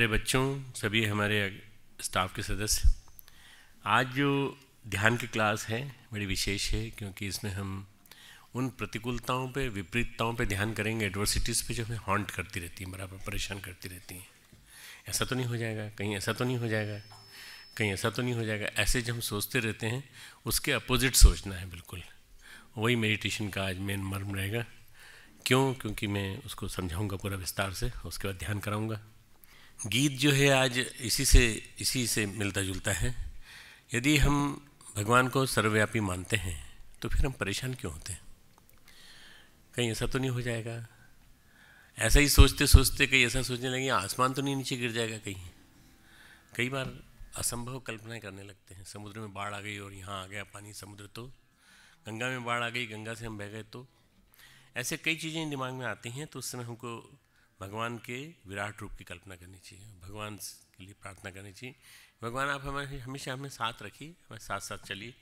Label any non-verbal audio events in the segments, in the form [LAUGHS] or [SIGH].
प्यारे बच्चों सभी हमारे स्टाफ के सदस्य आज जो ध्यान की क्लास है बड़ी विशेष है क्योंकि इसमें हम उन प्रतिकूलताओं पे विपरीतताओं पे ध्यान करेंगे एडवर्सिटीज़ पे जो हमें हॉन्ट करती रहती हैं बराबर परेशान करती रहती हैं ऐसा तो नहीं हो जाएगा कहीं ऐसा तो नहीं हो जाएगा कहीं ऐसा तो नहीं हो जाएगा ऐसे जो हम सोचते रहते हैं उसके अपोजिट सोचना है बिल्कुल वही मेडिटेशन का आज मेन मर्म रहेगा क्यों क्योंकि मैं उसको समझाऊंगा पूरा विस्तार से उसके बाद ध्यान कराऊंगा गीत जो है आज इसी से इसी से मिलता जुलता है यदि हम भगवान को सर्वव्यापी मानते हैं तो फिर हम परेशान क्यों होते हैं कहीं ऐसा तो नहीं हो जाएगा ऐसा ही सोचते सोचते कहीं ऐसा सोचने लगे आसमान तो नहीं नीचे गिर जाएगा कहीं कई बार असंभव कल्पनाएं करने लगते हैं समुद्र में बाढ़ आ गई और यहाँ आ गया पानी समुद्र तो गंगा में बाढ़ आ गई गंगा से हम बह गए तो ऐसे कई चीज़ें दिमाग में आती हैं तो उस समय हमको भगवान के विराट रूप की कल्पना करनी चाहिए भगवान के लिए प्रार्थना करनी चाहिए भगवान आप हमारे हमेशा हमें साथ रखिए हमारे साथ साथ चलिए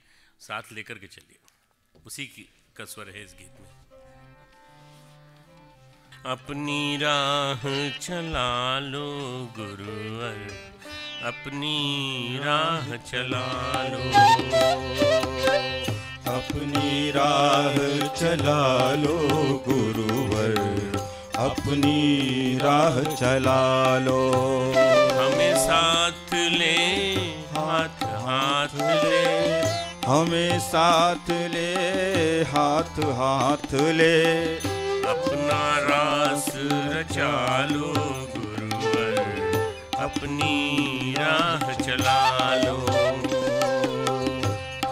साथ लेकर के चलिए उसी की का स्वर है इस गीत में अपनी राह चला लो गुरुवर अपनी राह चला लो अपनी राह चला लो गुरुवर अपनी राह चला लो हमें साथ ले हाथ हाथ ले हमें साथ ले हाथ हाथ ले अपना रास रचा लो गुरुवर अपनी राह चला लो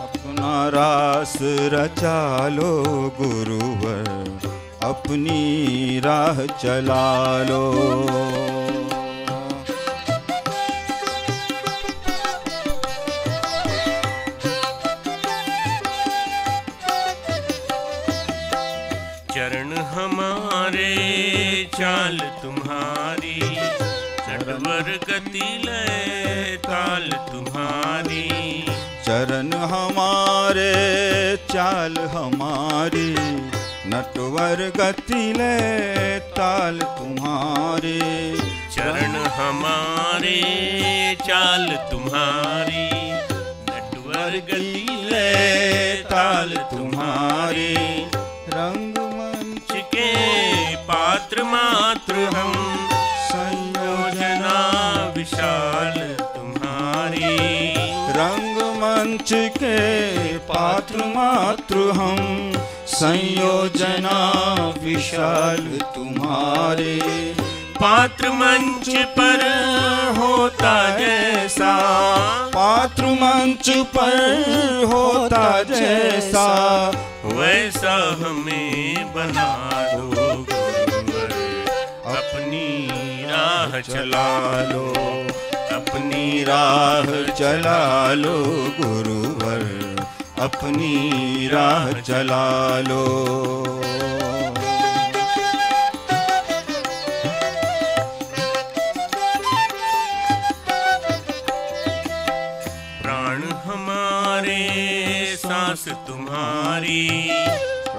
अपना रास रचा लो गुरुवर अपनी राह चला लो चरण हमारे चाल तुम्हारी सरवर गति ताल तुम्हारी चरण हमारे चाल हमारी नटवर गति ले ताल तुम्हारे चरण हमारे चाल तुम्हारी नटवर गति ले ताल तुम्हारे रंग मंच के पात्र मात्र हम संयोजना विशाल तुम्हारी रंगमंच के पात्र मात्र हम संयोजना विशाल तुम्हारे पात्र मंच पर होता जैसा पात्र मंच पर होता जैसा वैसा हमें बना दो अपनी राह चला लो अपनी राह चला लो गुरुवर अपनी राह चला लो प्राण हमारे सांस तुम्हारी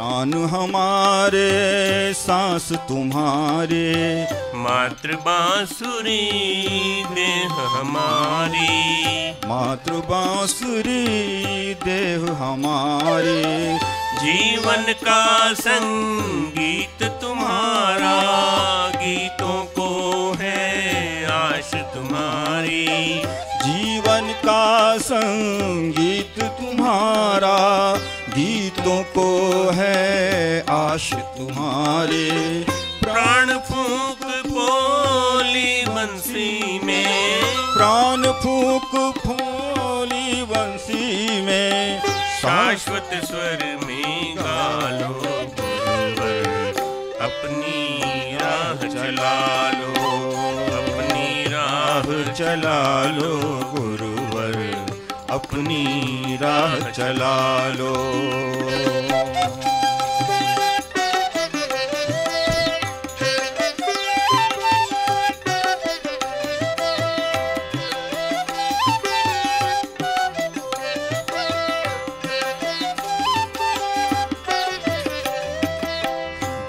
प्राण हमारे सांस तुम्हारे मातृ बांसुरी देह हमारी मातृ बांसुरी देह हमारे जीवन का संगीत तुम्हारा गीतों को है आश तुम्हारी जीवन का संगीत तुम्हारा को है आश तुम्हारे प्राण फूक बोली बंसी में प्राण फूक फूली बंसी में शाश्वत स्वर में गालो अपनी राह चला लो अपनी राह चला लो गुरु अपनी राह चला लो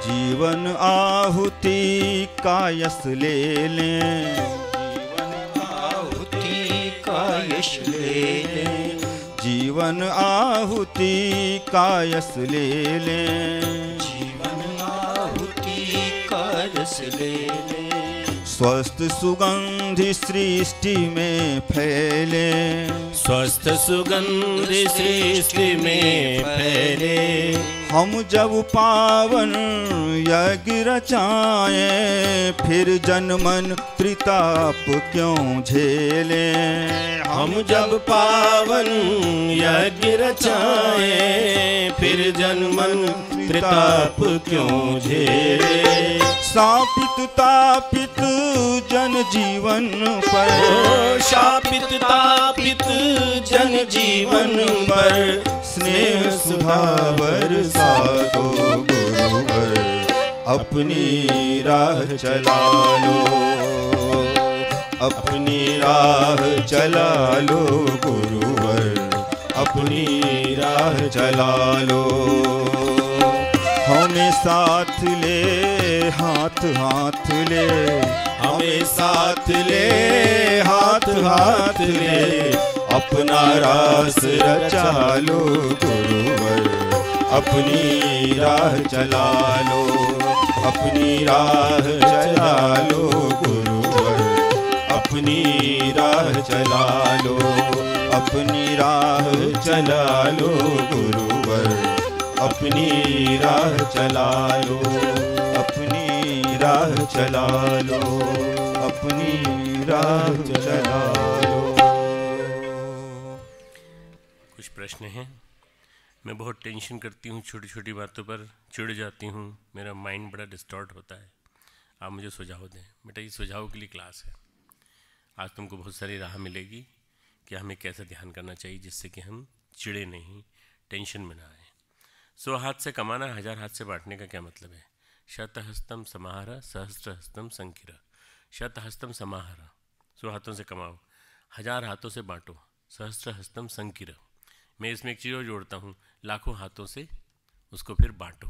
जीवन आहुति का यस ले लें ले जीवन आहुति कायस ले ले जीवन आहुति कायस ले ले स्वस्थ सुगंधि सृष्टि में फैले स्वस्थ सुगंधि सृष्टि में फैले हम जब पावन यज्ञ रचाए फिर जनमन प्रताप क्यों झेले हम जब पावन यज्ञ रचाए फिर जनमन प्रताप क्यों झेले शापित तापित जन जीवन पर शापित तापित जन जीवन पर स्नेह सुभावर साधो गुरुवर अपनी राह चला लो अपनी राह चला लो गुरुवर अपनी राह चला लो हमें साथ ले हाथ हाथ ले हमें साथ ले हाथ हाथ ले अपना रास रचा लो गुरुवर अपनी राह चला लो अपनी राह चला लो गुरुवर अपनी राह चला लो अपनी राह चला लो गुरुवर अपनी राह चला लो राह चला लो अपनी राह चला लो कुछ प्रश्न हैं मैं बहुत टेंशन करती हूँ छोटी छोटी बातों पर चिड़ जाती हूँ मेरा माइंड बड़ा डिस्टॉर्ट होता है आप मुझे सुझाव दें बेटा ये सुझाव के लिए क्लास है आज तुमको बहुत सारी राह मिलेगी कि हमें कैसा ध्यान करना चाहिए जिससे कि हम चिड़े नहीं टेंशन में ना आए सो हाथ से कमाना हज़ार हाथ से बांटने का क्या मतलब है शतहस्तम समाहरा सहस्त्रहस्तम संकिरा शतहस्तम समाहरा सो हाथों से कमाओ हजार हाथों से बांटो सहस्त्र हस्तम संकिरा मैं इसमें एक चीज़ और जोड़ता हूँ लाखों हाथों से उसको फिर बांटो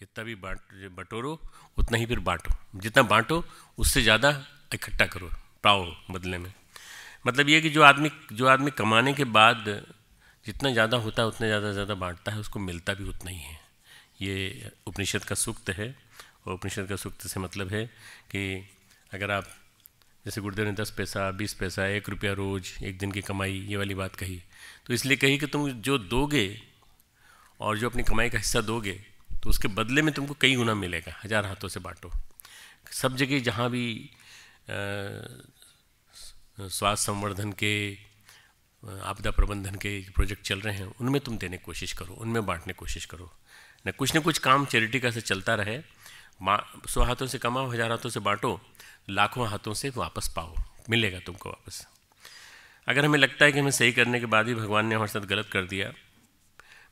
जितना भी बांट बटोरो उतना ही फिर बांटो जितना बांटो उससे ज़्यादा इकट्ठा करो पाओ बदले में मतलब ये कि जो आदमी जो आदमी कमाने के बाद जितना ज़्यादा होता है उतना ज़्यादा ज़्यादा बांटता है उसको मिलता भी उतना ही है ये उपनिषद का सूक्त है और उपनिषद का सूक्त से मतलब है कि अगर आप जैसे गुरुदेव ने दस पैसा बीस पैसा एक रुपया रोज़ एक दिन की कमाई ये वाली बात कही तो इसलिए कही कि तुम जो दोगे और जो अपनी कमाई का हिस्सा दोगे तो उसके बदले में तुमको कई गुना मिलेगा हज़ार हाथों से बांटो सब जगह जहाँ भी स्वास्थ्य संवर्धन के आपदा प्रबंधन के प्रोजेक्ट चल रहे हैं उनमें तुम देने की कोशिश करो उनमें बांटने की कोशिश करो न कुछ न कुछ काम चैरिटी का से चलता रहे सौ हाथों से कमाओ हज़ार हाथों से बांटो लाखों हाथों से वापस पाओ मिलेगा तुमको वापस अगर हमें लगता है कि हमें सही करने के बाद ही भगवान ने हमारे साथ गलत कर दिया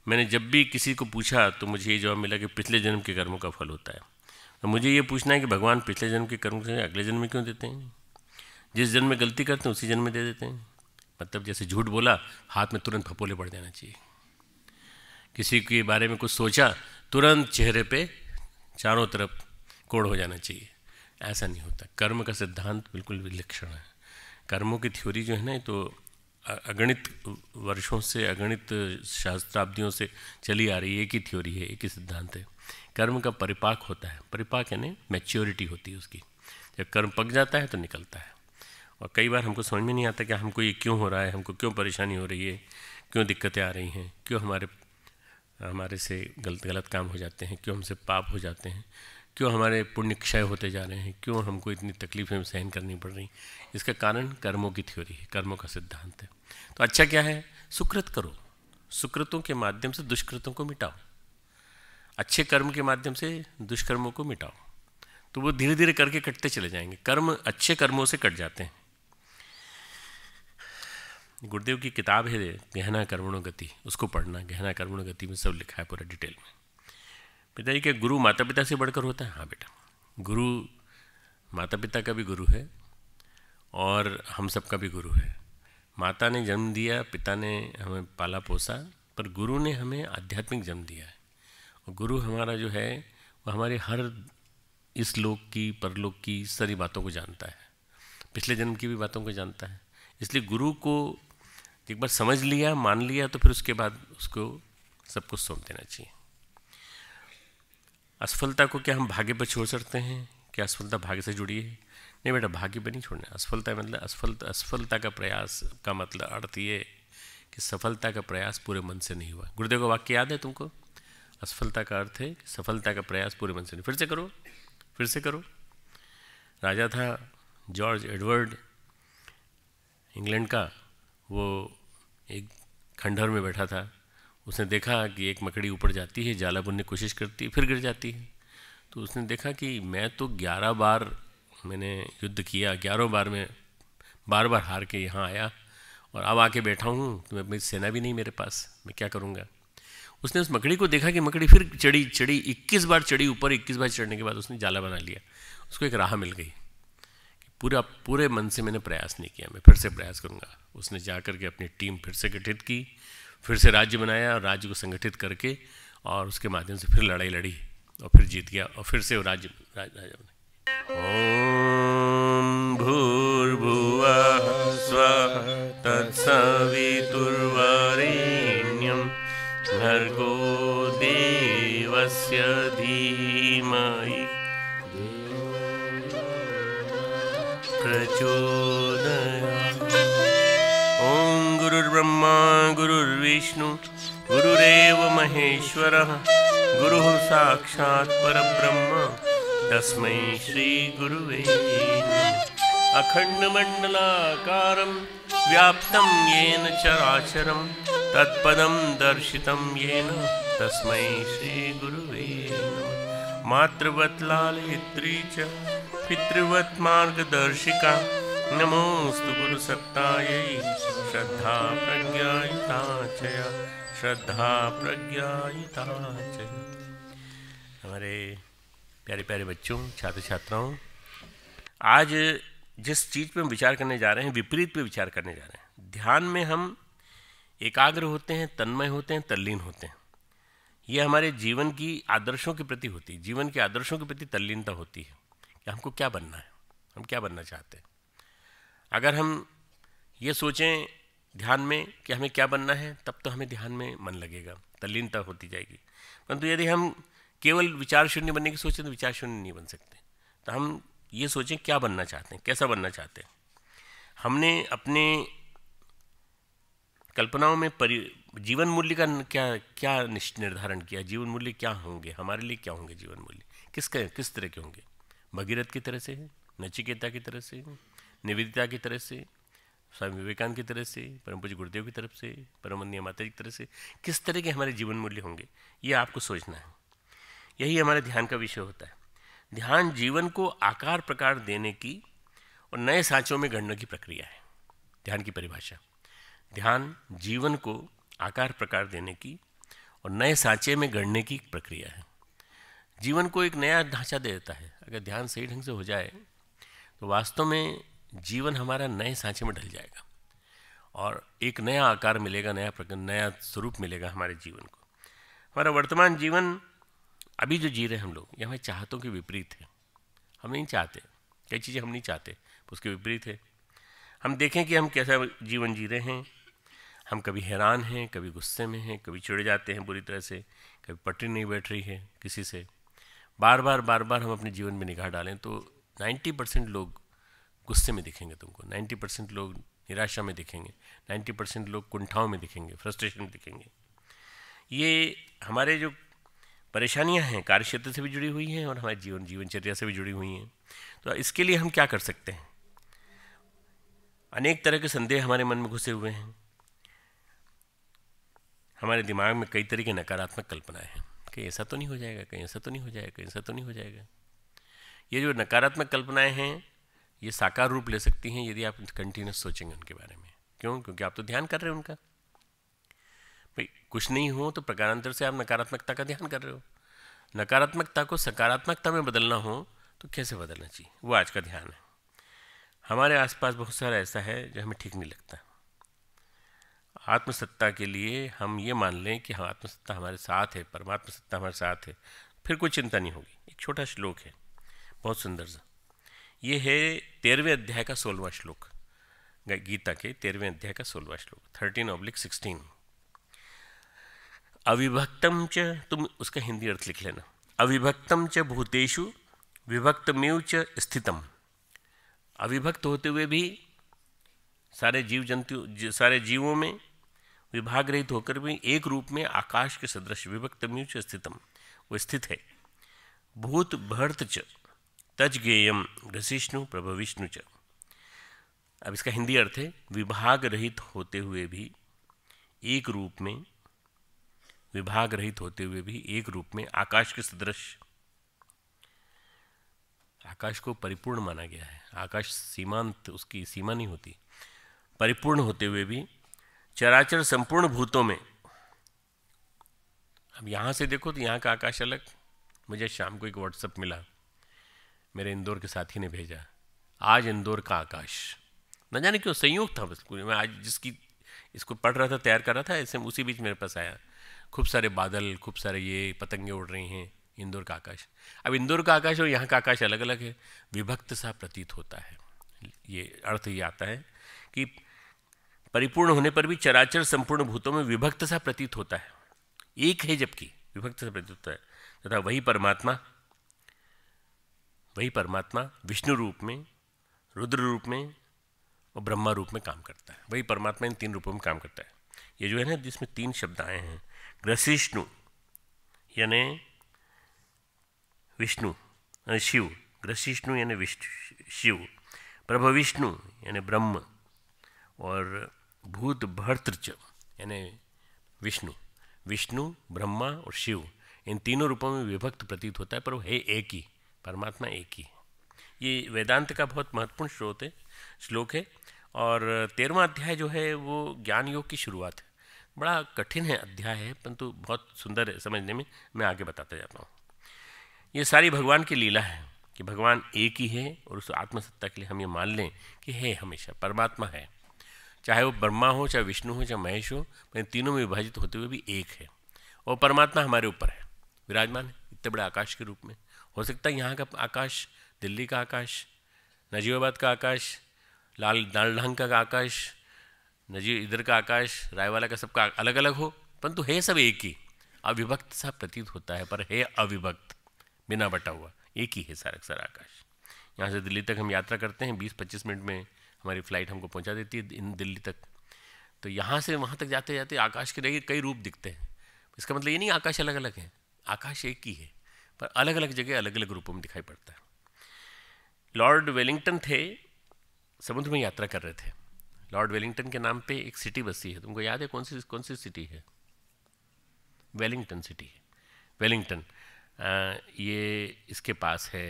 मैंने जब भी किसी को पूछा तो मुझे ये जवाब मिला कि पिछले जन्म के कर्मों का फल होता है तो मुझे ये पूछना है कि भगवान पिछले जन्म के कर्म से अगले जन्म में क्यों देते हैं जिस जन्म में गलती करते हैं उसी जन्म में दे देते हैं मतलब जैसे झूठ बोला हाथ में तुरंत फपोले पड़ जाना चाहिए किसी के बारे में कुछ सोचा तुरंत चेहरे पे चारों तरफ कोड़ हो जाना चाहिए ऐसा नहीं होता कर्म का सिद्धांत बिल्कुल विलक्षण है कर्मों की थ्योरी जो है ना तो अगणित वर्षों से अगणित शास्त्राब्दियों से चली आ रही है एक ही थ्योरी है एक ही सिद्धांत है कर्म का परिपाक होता है परिपाक यानी मैच्योरिटी होती है उसकी जब कर्म पक जाता है तो निकलता है और कई बार हमको समझ में नहीं आता कि हमको ये क्यों हो रहा है हमको क्यों परेशानी हो रही है क्यों दिक्कतें आ रही हैं क्यों हमारे हमारे से गलत गलत काम हो जाते हैं क्यों हमसे पाप हो जाते हैं क्यों हमारे पुण्य क्षय होते जा रहे हैं क्यों हमको इतनी तकलीफ़ें सहन करनी पड़ रही इसका कारण कर्मों की थ्योरी है कर्मों का सिद्धांत है तो अच्छा क्या है सुकृत करो सुकृतों के माध्यम से दुष्कृतों को मिटाओ अच्छे कर्म के माध्यम से दुष्कर्मों को मिटाओ तो वो धीरे धीरे करके कटते चले जाएंगे कर्म अच्छे कर्मों से कट जाते हैं गुरुदेव की किताब है गहना कर्मणों गति उसको पढ़ना गहना कर्मण गति में सब लिखा है पूरा डिटेल में पिताजी के गुरु माता पिता से बढ़कर होता है हाँ बेटा गुरु माता पिता का भी गुरु है और हम सब का भी गुरु है माता ने जन्म दिया पिता ने हमें पाला पोसा पर गुरु ने हमें आध्यात्मिक जन्म दिया है और गुरु हमारा जो है वो हमारे हर इस लोक की परलोक की सारी बातों को जानता है पिछले जन्म की भी बातों को जानता है इसलिए गुरु को तो एक बार समझ लिया मान लिया तो फिर उसके बाद उसको सब कुछ सौंप देना चाहिए असफलता को क्या हम भाग्य पर छोड़ सकते हैं क्या असफलता भाग्य से जुड़ी है नहीं बेटा भाग्य पर नहीं छोड़ना असफलता मतलब असफलता असफलता का प्रयास का मतलब अर्थ ये कि सफलता का प्रयास पूरे मन से नहीं हुआ गुरुदेव का वाक्य याद है तुमको असफलता का अर्थ है कि सफलता का प्रयास पूरे मन से नहीं फिर से करो फिर से करो राजा था जॉर्ज एडवर्ड इंग्लैंड का वो एक खंडहर में बैठा था उसने देखा कि एक मकड़ी ऊपर जाती है जाला बुनने की कोशिश करती है फिर गिर जाती है तो उसने देखा कि मैं तो ग्यारह बार मैंने युद्ध किया ग्यारह बार में बार बार हार के यहाँ आया और अब आके बैठा हूँ तो मेरी सेना भी नहीं मेरे पास मैं क्या करूँगा उसने उस मकड़ी को देखा कि मकड़ी फिर चढ़ी चढ़ी इक्कीस बार चढ़ी ऊपर इक्कीस बार चढ़ने के बाद उसने जाला बना लिया उसको एक राह मिल गई पूरा पूरे मन से मैंने प्रयास नहीं किया मैं फिर से प्रयास करूँगा उसने जा कर के अपनी टीम फिर से गठित की फिर से राज्य बनाया और राज्य को संगठित करके और उसके माध्यम से फिर लड़ाई लड़ी और फिर जीत गया और फिर से राज्य राजा ओम भूर्भुव स्व तत्सवितुर्वरेण्यं भर्गो देवस्य धी प्रचोदया ॐ गुरुर्ब्रह्मा गुरुर्विष्णु गुरुरेव महेश्वरः गुरुः साक्षात् परब्रह्म तस्मै श्रीगुरुवे अखण्डमण्डलाकारं येन चराचरं तत्पदं दर्शितं येन तस्मै श्रीगुरुवे मातृवत् च पितृवत मार्गदर्शिका गुरु सत्ताय श्रद्धा प्रज्ञायुता चय श्रद्धा प्रज्ञायुता चय हमारे प्यारे प्यारे बच्चों छात्र छात्राओं आज जिस चीज़ पे हम विचार करने जा रहे हैं विपरीत पे विचार करने जा रहे हैं ध्यान में हम एकाग्र होते हैं तन्मय होते हैं तल्लीन होते हैं ये हमारे जीवन की आदर्शों के प्रति होती है जीवन के आदर्शों के प्रति तल्लीनता होती है कि हमको क्या बनना है हम क्या बनना चाहते हैं अगर हम ये सोचें ध्यान में कि हमें क्या बनना है तब तो हमें ध्यान में मन लगेगा तल्लीनता होती जाएगी परंतु यदि हम केवल विचार शून्य बनने की सोचें तो विचार शून्य नहीं बन सकते तो हम ये सोचें क्या बनना चाहते हैं कैसा बनना चाहते हैं हमने अपने कल्पनाओं में परि जीवन मूल्य का क्या क्या निर्धारण किया जीवन मूल्य क्या होंगे हमारे लिए क्या होंगे जीवन मूल्य किस किस तरह के होंगे भगीरथ की तरह से है नचिकेता की तरह से निवेदिता की तरह से स्वामी विवेकानंद की तरह से परम पूज्य गुरुदेव की तरफ से परम माता जी की तरह से किस तरह के हमारे जीवन मूल्य होंगे ये आपको सोचना है यही हमारे ध्यान का विषय होता है ध्यान जीवन को आकार प्रकार देने की और नए सांचों में गढ़ने की प्रक्रिया है ध्यान की परिभाषा ध्यान जीवन को आकार प्रकार देने की और नए सांचे में गढ़ने की प्रक्रिया है जीवन को एक नया ढांचा दे देता है अगर ध्यान सही ढंग से हो जाए तो वास्तव में जीवन हमारा नए सांचे में ढल जाएगा और एक नया आकार मिलेगा नया प्रकार नया स्वरूप मिलेगा हमारे जीवन को हमारा वर्तमान जीवन अभी जो जी रहे हम लोग ये हमें चाहतों के विपरीत है हम नहीं चाहते कई चीज़ें हम नहीं चाहते उसके विपरीत है हम देखें कि हम कैसा जीवन जी रहे हैं हम कभी हैरान हैं कभी गुस्से में हैं कभी चिड़ जाते हैं बुरी तरह से कभी पटरी नहीं बैठ रही है किसी से बार बार बार बार हम अपने जीवन में निगाह डालें तो 90 परसेंट लोग गुस्से में दिखेंगे तुमको 90 परसेंट लोग निराशा में दिखेंगे 90 परसेंट लोग कुंठाओं में दिखेंगे फ्रस्ट्रेशन में दिखेंगे ये हमारे जो परेशानियां हैं कार्य क्षेत्र से भी जुड़ी हुई हैं और हमारे जीवन जीवनचर्या से भी जुड़ी हुई हैं तो इसके लिए हम क्या कर सकते हैं अनेक तरह के संदेह हमारे मन में घुसे हुए हैं हमारे दिमाग में कई तरह की नकारात्मक कल्पनाएं हैं कहीं ऐसा तो नहीं हो जाएगा कहीं ऐसा तो नहीं हो जाएगा कहीं ऐसा तो नहीं हो जाएगा ये जो नकारात्मक कल्पनाएं हैं ये साकार रूप ले सकती हैं यदि आप कंटिन्यूस सोचेंगे उनके बारे में क्यों क्योंकि आप तो ध्यान कर रहे हो उनका भाई कुछ नहीं हो तो प्रकारांतर से आप नकारात्मकता का ध्यान कर रहे हो नकारात्मकता को सकारात्मकता में बदलना हो तो कैसे बदलना चाहिए वो आज का ध्यान है हमारे आसपास बहुत सारा ऐसा है जो हमें ठीक नहीं लगता आत्मसत्ता के लिए हम ये मान लें कि हाँ आत्मसत्ता हमारे साथ है परमात्मा सत्ता हमारे साथ है फिर कोई चिंता नहीं होगी एक छोटा श्लोक है बहुत सुंदर सा ये है तेरहवें अध्याय का सोलवा श्लोक गीता के तेरहवें अध्याय का सोलवा श्लोक थर्टीन ऑब्लिक सिक्सटीन अविभक्तम च तुम उसका हिंदी अर्थ लिख लेना अविभक्तम च भूतेशु विभक्तमेव च स्थितम अविभक्त होते हुए भी सारे जीव जंतु सारे जीवों में विभाग रहित होकर भी एक रूप में आकाश के सदृश विभक्त म्यूच स्थितम वो स्थित है भूत भर्त च तज गेयम रसिष्णु प्रभ विष्णु च अब इसका हिंदी अर्थ है विभाग रहित होते हुए भी एक रूप में विभाग रहित होते हुए भी एक रूप में आकाश के सदृश आकाश को परिपूर्ण माना गया है आकाश सीमांत उसकी सीमा नहीं होती परिपूर्ण होते हुए भी चराचर संपूर्ण भूतों में अब यहाँ से देखो तो यहाँ का आकाश अलग मुझे शाम को एक व्हाट्सअप मिला मेरे इंदौर के साथी ने भेजा आज इंदौर का आकाश न जाने क्यों संयोग था बस मैं आज जिसकी इसको पढ़ रहा था तैयार कर रहा था ऐसे उसी बीच मेरे पास आया खूब सारे बादल खूब सारे ये पतंगे उड़ रही हैं इंदौर का आकाश अब इंदौर का आकाश और यहाँ का आकाश अलग अलग है विभक्त सा प्रतीत होता है ये अर्थ ये आता है कि परिपूर्ण होने पर भी चराचर संपूर्ण भूतों में विभक्त सा प्रतीत होता है एक है जबकि विभक्त सा प्रतीत होता है तथा वही परमात्मा वही परमात्मा विष्णु रूप में रुद्र रूप में और ब्रह्मा रूप में काम करता है वही परमात्मा इन तीन रूपों में काम करता है ये जो है ना जिसमें तीन शब्द आए हैं ग्रसिष्णु यानी विष्णु शिव ग्रसिष्णु यानी विष्णु शिव प्रभविष्णु यानी ब्रह्म और भूत भर्तृच यानी विष्णु विष्णु ब्रह्मा और शिव इन तीनों रूपों में विभक्त प्रतीत होता है पर वो है एक ही परमात्मा एक ही ये वेदांत का बहुत महत्वपूर्ण स्रोत है श्लोक है और तेरहवा अध्याय जो है वो ज्ञान योग की शुरुआत है बड़ा कठिन है अध्याय है परंतु बहुत सुंदर है समझने में मैं आगे बताता जाता हूँ ये सारी भगवान की लीला है कि भगवान एक ही है और उस आत्मसत्ता के लिए हम ये मान लें कि है हमेशा परमात्मा है चाहे वो ब्रह्मा हो चाहे विष्णु हो चाहे महेश हो मैं तीनों में विभाजित होते हुए भी एक है और परमात्मा हमारे ऊपर है विराजमान है इतने बड़े आकाश के रूप में हो सकता है यहाँ का आकाश दिल्ली का आकाश नजीबाबाद का आकाश लाल ढंग का आकाश नजीब इधर का आकाश रायवाला का सबका अलग अलग हो परंतु है सब एक ही अविभक्त सा प्रतीत होता है पर है अविभक्त बिना बटा हुआ एक ही है सारा सारा आकाश यहाँ से दिल्ली तक हम यात्रा करते हैं बीस पच्चीस मिनट में हमारी फ्लाइट हमको पहुंचा देती है इन दिल्ली तक तो यहाँ से वहाँ तक जाते जाते आकाश के देखिए कई रूप दिखते हैं इसका मतलब ये नहीं आकाश अलग अलग है आकाश एक ही है पर अलग अलग जगह अलग अलग रूपों में दिखाई पड़ता है लॉर्ड वेलिंगटन थे समुद्र में यात्रा कर रहे थे लॉर्ड वेलिंगटन के नाम पे एक सिटी बसी है तुमको याद है कौन सी कौन सी सिटी है वेलिंगटन सिटी है वेलिंगटन ये इसके पास है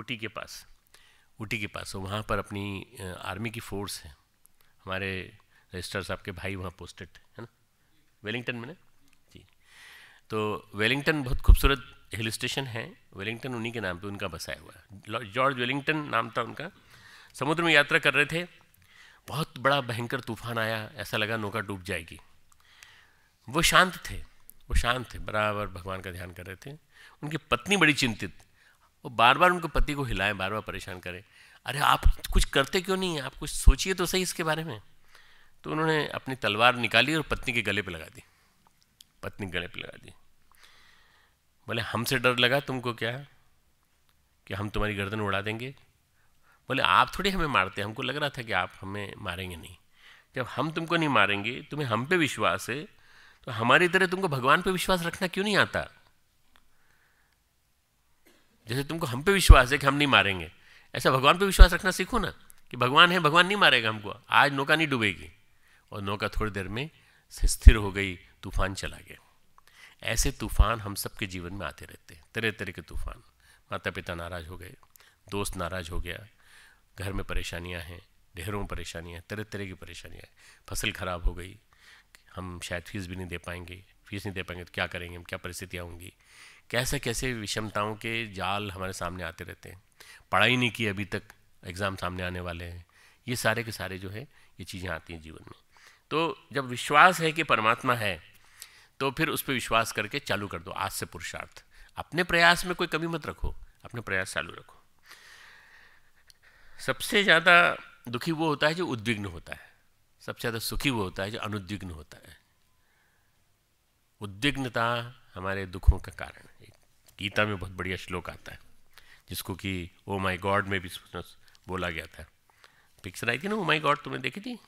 ऊटी के पास ऊटी के पास तो वहाँ पर अपनी आर्मी की फ़ोर्स है हमारे रजिस्टर साहब के भाई वहाँ पोस्टेड है ना वेलिंगटन में ना जी तो वेलिंगटन बहुत खूबसूरत हिल स्टेशन है वेलिंगटन उन्हीं के नाम पे उनका बसाया हुआ है जॉर्ज वेलिंगटन नाम था उनका समुद्र में यात्रा कर रहे थे बहुत बड़ा भयंकर तूफान आया ऐसा लगा नौका डूब जाएगी वो शांत थे वो शांत थे बराबर भगवान का ध्यान कर रहे थे उनकी पत्नी बड़ी चिंतित वो बार बार उनके पति को हिलाएं बार बार परेशान करें अरे आप कुछ करते क्यों नहीं आप कुछ सोचिए तो सही इसके बारे में तो उन्होंने अपनी तलवार निकाली और पत्नी के गले पर लगा दी पत्नी गले पर लगा दी बोले हमसे डर लगा तुमको क्या कि हम तुम्हारी गर्दन उड़ा देंगे बोले आप थोड़ी हमें मारते हमको लग रहा था कि आप हमें मारेंगे नहीं जब हम तुमको नहीं मारेंगे तुम्हें हम पे विश्वास है तो हमारी तरह तुमको भगवान पे विश्वास रखना क्यों नहीं आता जैसे तुमको हम पे विश्वास है कि हम नहीं मारेंगे ऐसा भगवान पे विश्वास रखना सीखो ना कि भगवान है भगवान नहीं मारेगा हमको आज नौका नहीं डूबेगी और नौका थोड़ी देर में स्थिर हो गई तूफान चला गया ऐसे तूफान हम सबके जीवन में आते रहते हैं तरह तरह के तूफान माता पिता नाराज़ हो गए दोस्त नाराज़ हो गया घर में परेशानियां हैं ढेरों परेशानियां तरह तरह की परेशानियां हैं फसल ख़राब हो गई हम शायद फीस भी नहीं दे पाएंगे फीस नहीं दे पाएंगे तो क्या करेंगे हम क्या परिस्थितियाँ होंगी कैसे कैसे विषमताओं के जाल हमारे सामने आते रहते हैं पढ़ाई नहीं की अभी तक एग्ज़ाम सामने आने वाले हैं ये सारे के सारे जो है ये चीज़ें आती हैं जीवन में तो जब विश्वास है कि परमात्मा है तो फिर उस पर विश्वास करके चालू कर दो आज से पुरुषार्थ अपने प्रयास में कोई कमी मत रखो अपने प्रयास चालू रखो सबसे ज़्यादा दुखी वो होता है जो उद्विग्न होता है सबसे ज़्यादा सुखी वो होता है जो अनुद्विग्न होता है उद्विग्नता हमारे दुखों का कारण गीता में बहुत बढ़िया श्लोक आता है जिसको कि ओ माई गॉड में भी बोला गया था पिक्चर आई थी ना ओ माई गॉड तुमने देखी थी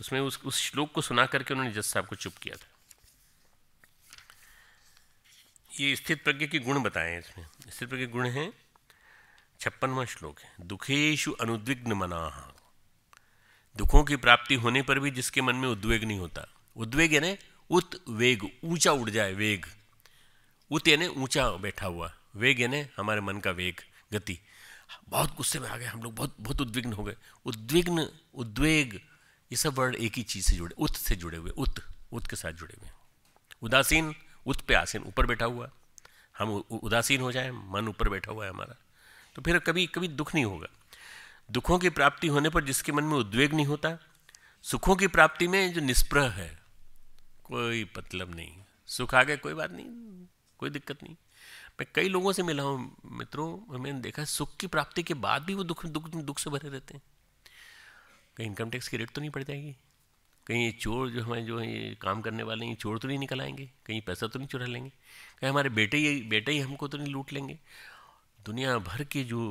उसमें उस उस श्लोक को सुना करके उन्होंने जज साहब को चुप किया था ये स्थित प्रज्ञ के गुण बताए हैं इसमें स्थित प्रज्ञ गुण हैं छप्पनवा श्लोक है दुखेशु अनुद्विग्न मना दुखों की प्राप्ति होने पर भी जिसके मन में उद्वेग नहीं होता उद्वेग यानी उत्वेग ऊंचा उड़ जाए वेग उत यानी ऊंचा बैठा हुआ वेग यानी हमारे मन का वेग गति बहुत गुस्से में आ गए हम लोग बहुत बहुत उद्विग्न हो गए उद्विग्न उद्वेग ये सब वर्ड एक ही चीज़ से जुड़े उत से जुड़े हुए उत उत के साथ जुड़े हुए उदासीन उत पे आसीन ऊपर बैठा हुआ हम उदासीन हो जाए मन ऊपर बैठा हुआ है हमारा तो फिर कभी कभी दुख नहीं होगा दुखों की प्राप्ति होने पर जिसके मन में उद्वेग नहीं होता सुखों की प्राप्ति में जो निष्प्रह है कोई मतलब नहीं सुख आ गए कोई बात नहीं कोई दिक्कत नहीं मैं कई लोगों से मिला हूँ मित्रों मैंने देखा सुख की प्राप्ति के बाद भी वो दुख दुख दुख से भरे रहते हैं कहीं इनकम टैक्स की रेट तो नहीं पड़ जाएगी कहीं ये चोर जो हमारे जो ये काम करने वाले हैं चोर तो नहीं निकल आएंगे कहीं पैसा तो नहीं चुरा लेंगे कहीं हमारे बेटे ही बेटे ही हमको तो नहीं लूट लेंगे दुनिया भर के जो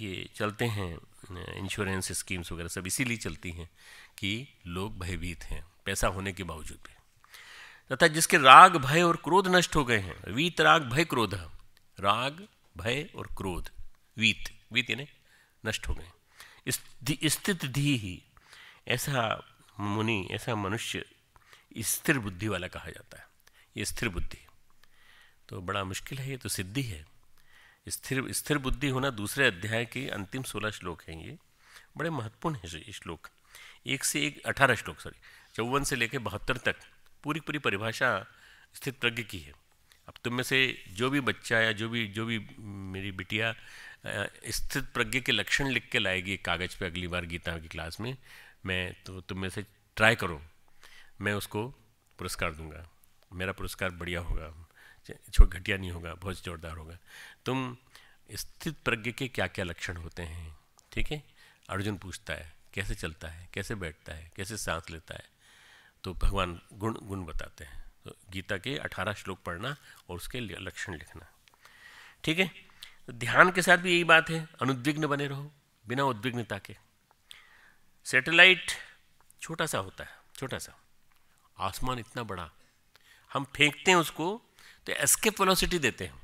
ये चलते हैं इंश्योरेंस स्कीम्स वगैरह सब इसीलिए चलती हैं कि लोग भयभीत हैं पैसा होने के बावजूद भी तथा जिसके राग भय और क्रोध नष्ट हो गए हैं वीत राग भय क्रोध राग भय और क्रोध वीत वीत यानी नष्ट हो गए स्थित धी ही ऐसा मुनि ऐसा मनुष्य स्थिर बुद्धि वाला कहा जाता है ये स्थिर बुद्धि तो बड़ा मुश्किल है ये तो सिद्धि है स्थिर स्थिर बुद्धि होना दूसरे अध्याय के अंतिम सोलह श्लोक हैं ये बड़े महत्वपूर्ण हैं श्लोक एक से एक अठारह श्लोक सॉरी चौवन से लेकर बहत्तर तक पूरी पूरी परिभाषा स्थित प्रज्ञ की है अब तुम में से जो भी बच्चा या जो भी जो भी मेरी बिटिया स्थित प्रज्ञ के लक्षण लिख के लाएगी कागज़ पे अगली बार गीता की क्लास में मैं तो तुम में से ट्राई करो मैं उसको पुरस्कार दूंगा मेरा पुरस्कार बढ़िया होगा छोट घटिया नहीं होगा बहुत जोरदार होगा तुम स्थित प्रज्ञ के क्या क्या लक्षण होते हैं ठीक है अर्जुन पूछता है कैसे चलता है कैसे बैठता है कैसे सांस लेता है तो भगवान गुण गुण बताते हैं तो गीता के अठारह श्लोक पढ़ना और उसके लक्षण लिखना ठीक है तो ध्यान के साथ भी यही बात है अनुद्विग्न बने रहो बिना उद्विग्नता के सैटेलाइट छोटा सा होता है छोटा सा आसमान इतना बड़ा हम फेंकते हैं उसको तो एस्केप वेलोसिटी देते हैं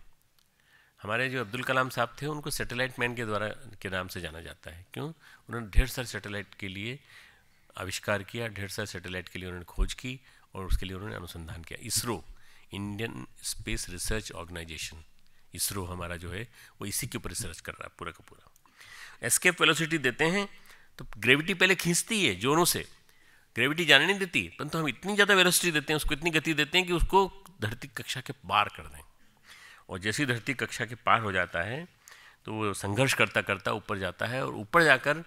हमारे जो अब्दुल कलाम साहब थे उनको सैटेलाइट मैन के द्वारा के नाम से जाना जाता है क्यों उन्होंने ढेर सारे सैटेलाइट के लिए आविष्कार किया ढेर सारे सैटेलाइट के लिए उन्होंने खोज की और उसके लिए उन्होंने अनुसंधान किया ISRO Indian space research organisation ISRO हमारा जो है वो इसी के ऊपर रिसर्च कर रहा है पूरा का पूरा एस्केप वेलोसिटी देते हैं तो ग्रेविटी पहले खींचती है जोरों से ग्रेविटी जाने नहीं देती परंतु हम इतनी ज़्यादा वेलोसिटी देते हैं उसको इतनी गति देते हैं कि उसको धरती कक्षा के पार कर दें और जैसी धरती कक्षा के पार हो जाता है तो वो संघर्ष करता करता ऊपर जाता है और ऊपर जाकर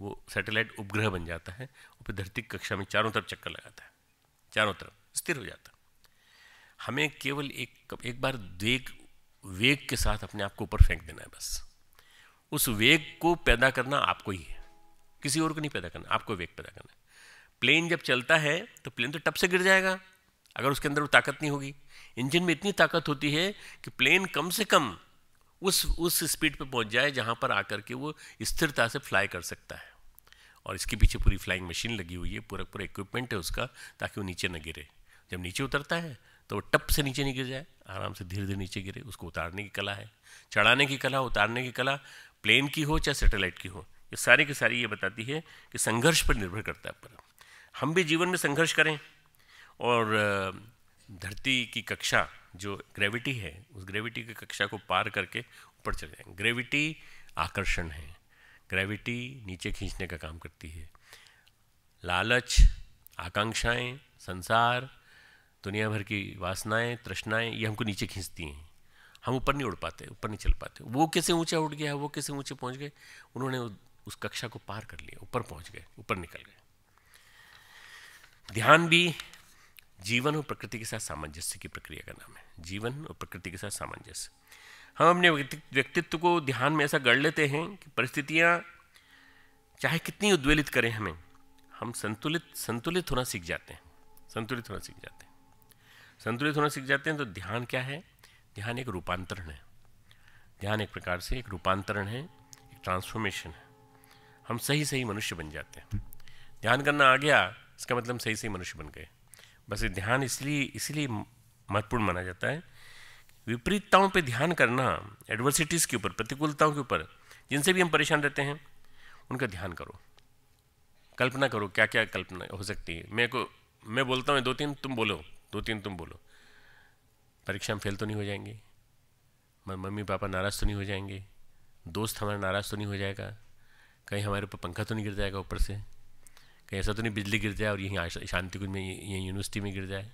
वो सैटेलाइट उपग्रह बन जाता है और फिर धरती की कक्षा में चारों तरफ चक्कर लगाता है चारों तरफ स्थिर हो जाता है हमें केवल एक एक बार वेग वेग के साथ अपने आप को ऊपर फेंक देना है बस उस वेग को पैदा करना आपको ही है किसी और को नहीं पैदा करना आपको वेग पैदा करना है प्लेन जब चलता है तो प्लेन तो टप से गिर जाएगा अगर उसके अंदर वो ताकत नहीं होगी इंजन में इतनी ताकत होती है कि प्लेन कम से कम उस उस स्पीड पे पहुंच जाए जहां पर आकर के वो स्थिरता से फ्लाई कर सकता है और इसके पीछे पूरी फ्लाइंग मशीन लगी हुई है पूरा पूरा इक्विपमेंट है उसका ताकि वो नीचे न गिरे जब नीचे उतरता है तो वो टप से नीचे नहीं गिर जाए आराम से धीरे धीरे नीचे गिरे उसको उतारने की कला है चढ़ाने की कला उतारने की कला प्लेन की हो चाहे सेटेलाइट की हो ये सारी की सारी ये बताती है कि संघर्ष पर निर्भर करता है पर हम भी जीवन में संघर्ष करें और धरती की कक्षा जो ग्रेविटी है उस ग्रेविटी की कक्षा को पार करके ऊपर चले जाएँ ग्रेविटी आकर्षण है ग्रेविटी नीचे खींचने का काम करती है लालच आकांक्षाएं संसार दुनिया भर की वासनाएं तृष्णाएं ये हमको नीचे खींचती हैं हम ऊपर नहीं उड़ पाते ऊपर नहीं चल पाते वो कैसे ऊंचा उड़ गया वो कैसे ऊंचे पहुंच गए उन्होंने उस कक्षा को पार कर लिया ऊपर पहुंच गए ऊपर निकल गए ध्यान भी जीवन और प्रकृति के साथ सामंजस्य की प्रक्रिया का नाम है जीवन और प्रकृति के साथ सामंजस्य हम अपने व्यक्तित्व को ध्यान में ऐसा गढ़ लेते हैं कि परिस्थितियाँ चाहे कितनी उद्वेलित करें हमें हम संतुलित संतुलित होना सीख जाते हैं संतुलित होना सीख जाते हैं संतुलित होना सीख जाते हैं तो ध्यान क्या है ध्यान एक रूपांतरण है ध्यान एक प्रकार से एक रूपांतरण है एक ट्रांसफॉर्मेशन है हम सही सही मनुष्य बन जाते हैं ध्यान करना आ गया इसका मतलब सही सही मनुष्य बन गए बस ध्यान इसलिए इसलिए महत्वपूर्ण माना जाता है विपरीतताओं पे ध्यान करना एडवर्सिटीज़ के ऊपर प्रतिकूलताओं के ऊपर जिनसे भी हम परेशान रहते हैं उनका ध्यान करो कल्पना करो क्या क्या कल्पना हो सकती है मेरे को मैं बोलता हूँ दो तीन तुम बोलो दो तीन तुम बोलो परीक्षा में फेल तो नहीं हो जाएंगे मम्मी पापा नाराज़ तो नहीं हो जाएंगे दोस्त हमारा नाराज़ तो नहीं हो जाएगा कहीं हमारे ऊपर पंखा तो नहीं गिर जाएगा ऊपर से कहीं ऐसा तो नहीं बिजली गिर जाए और यहीं शांति कुंज में यहीं यूनिवर्सिटी में गिर जाए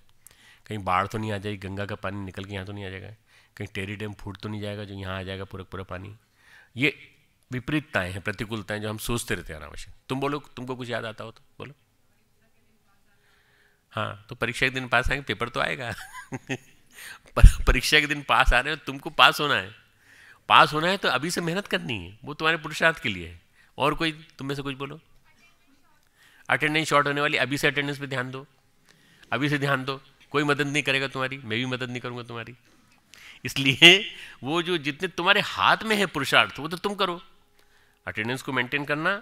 कहीं बाढ़ तो नहीं आ जाएगी गंगा का पानी निकल के यहाँ तो नहीं आ जाएगा कहीं टेरी डैम फूट तो नहीं जाएगा जो यहाँ आ जाएगा पूरा पूरा पानी ये विपरीतताएँ हैं प्रतिकूलताएँ जो हम सोचते रहते हैं अनावश्यक तुम बोलो तुमको कुछ याद आता हो तो बोलो हाँ तो परीक्षा के दिन पास आएंगे पेपर तो आएगा [LAUGHS] परीक्षा के दिन पास आ रहे हो तुमको पास होना है पास होना है तो अभी से मेहनत करनी है वो तुम्हारे पुरुषार्थ के लिए है और कोई तुम में से कुछ बोलो अटेंडेंस शॉर्ट होने वाली अभी से अटेंडेंस पे ध्यान दो अभी से ध्यान दो कोई मदद नहीं करेगा तुम्हारी मैं भी मदद नहीं करूंगा तुम्हारी इसलिए वो जो जितने तुम्हारे हाथ में है पुरुषार्थ वो तो तुम करो अटेंडेंस को मेंटेन करना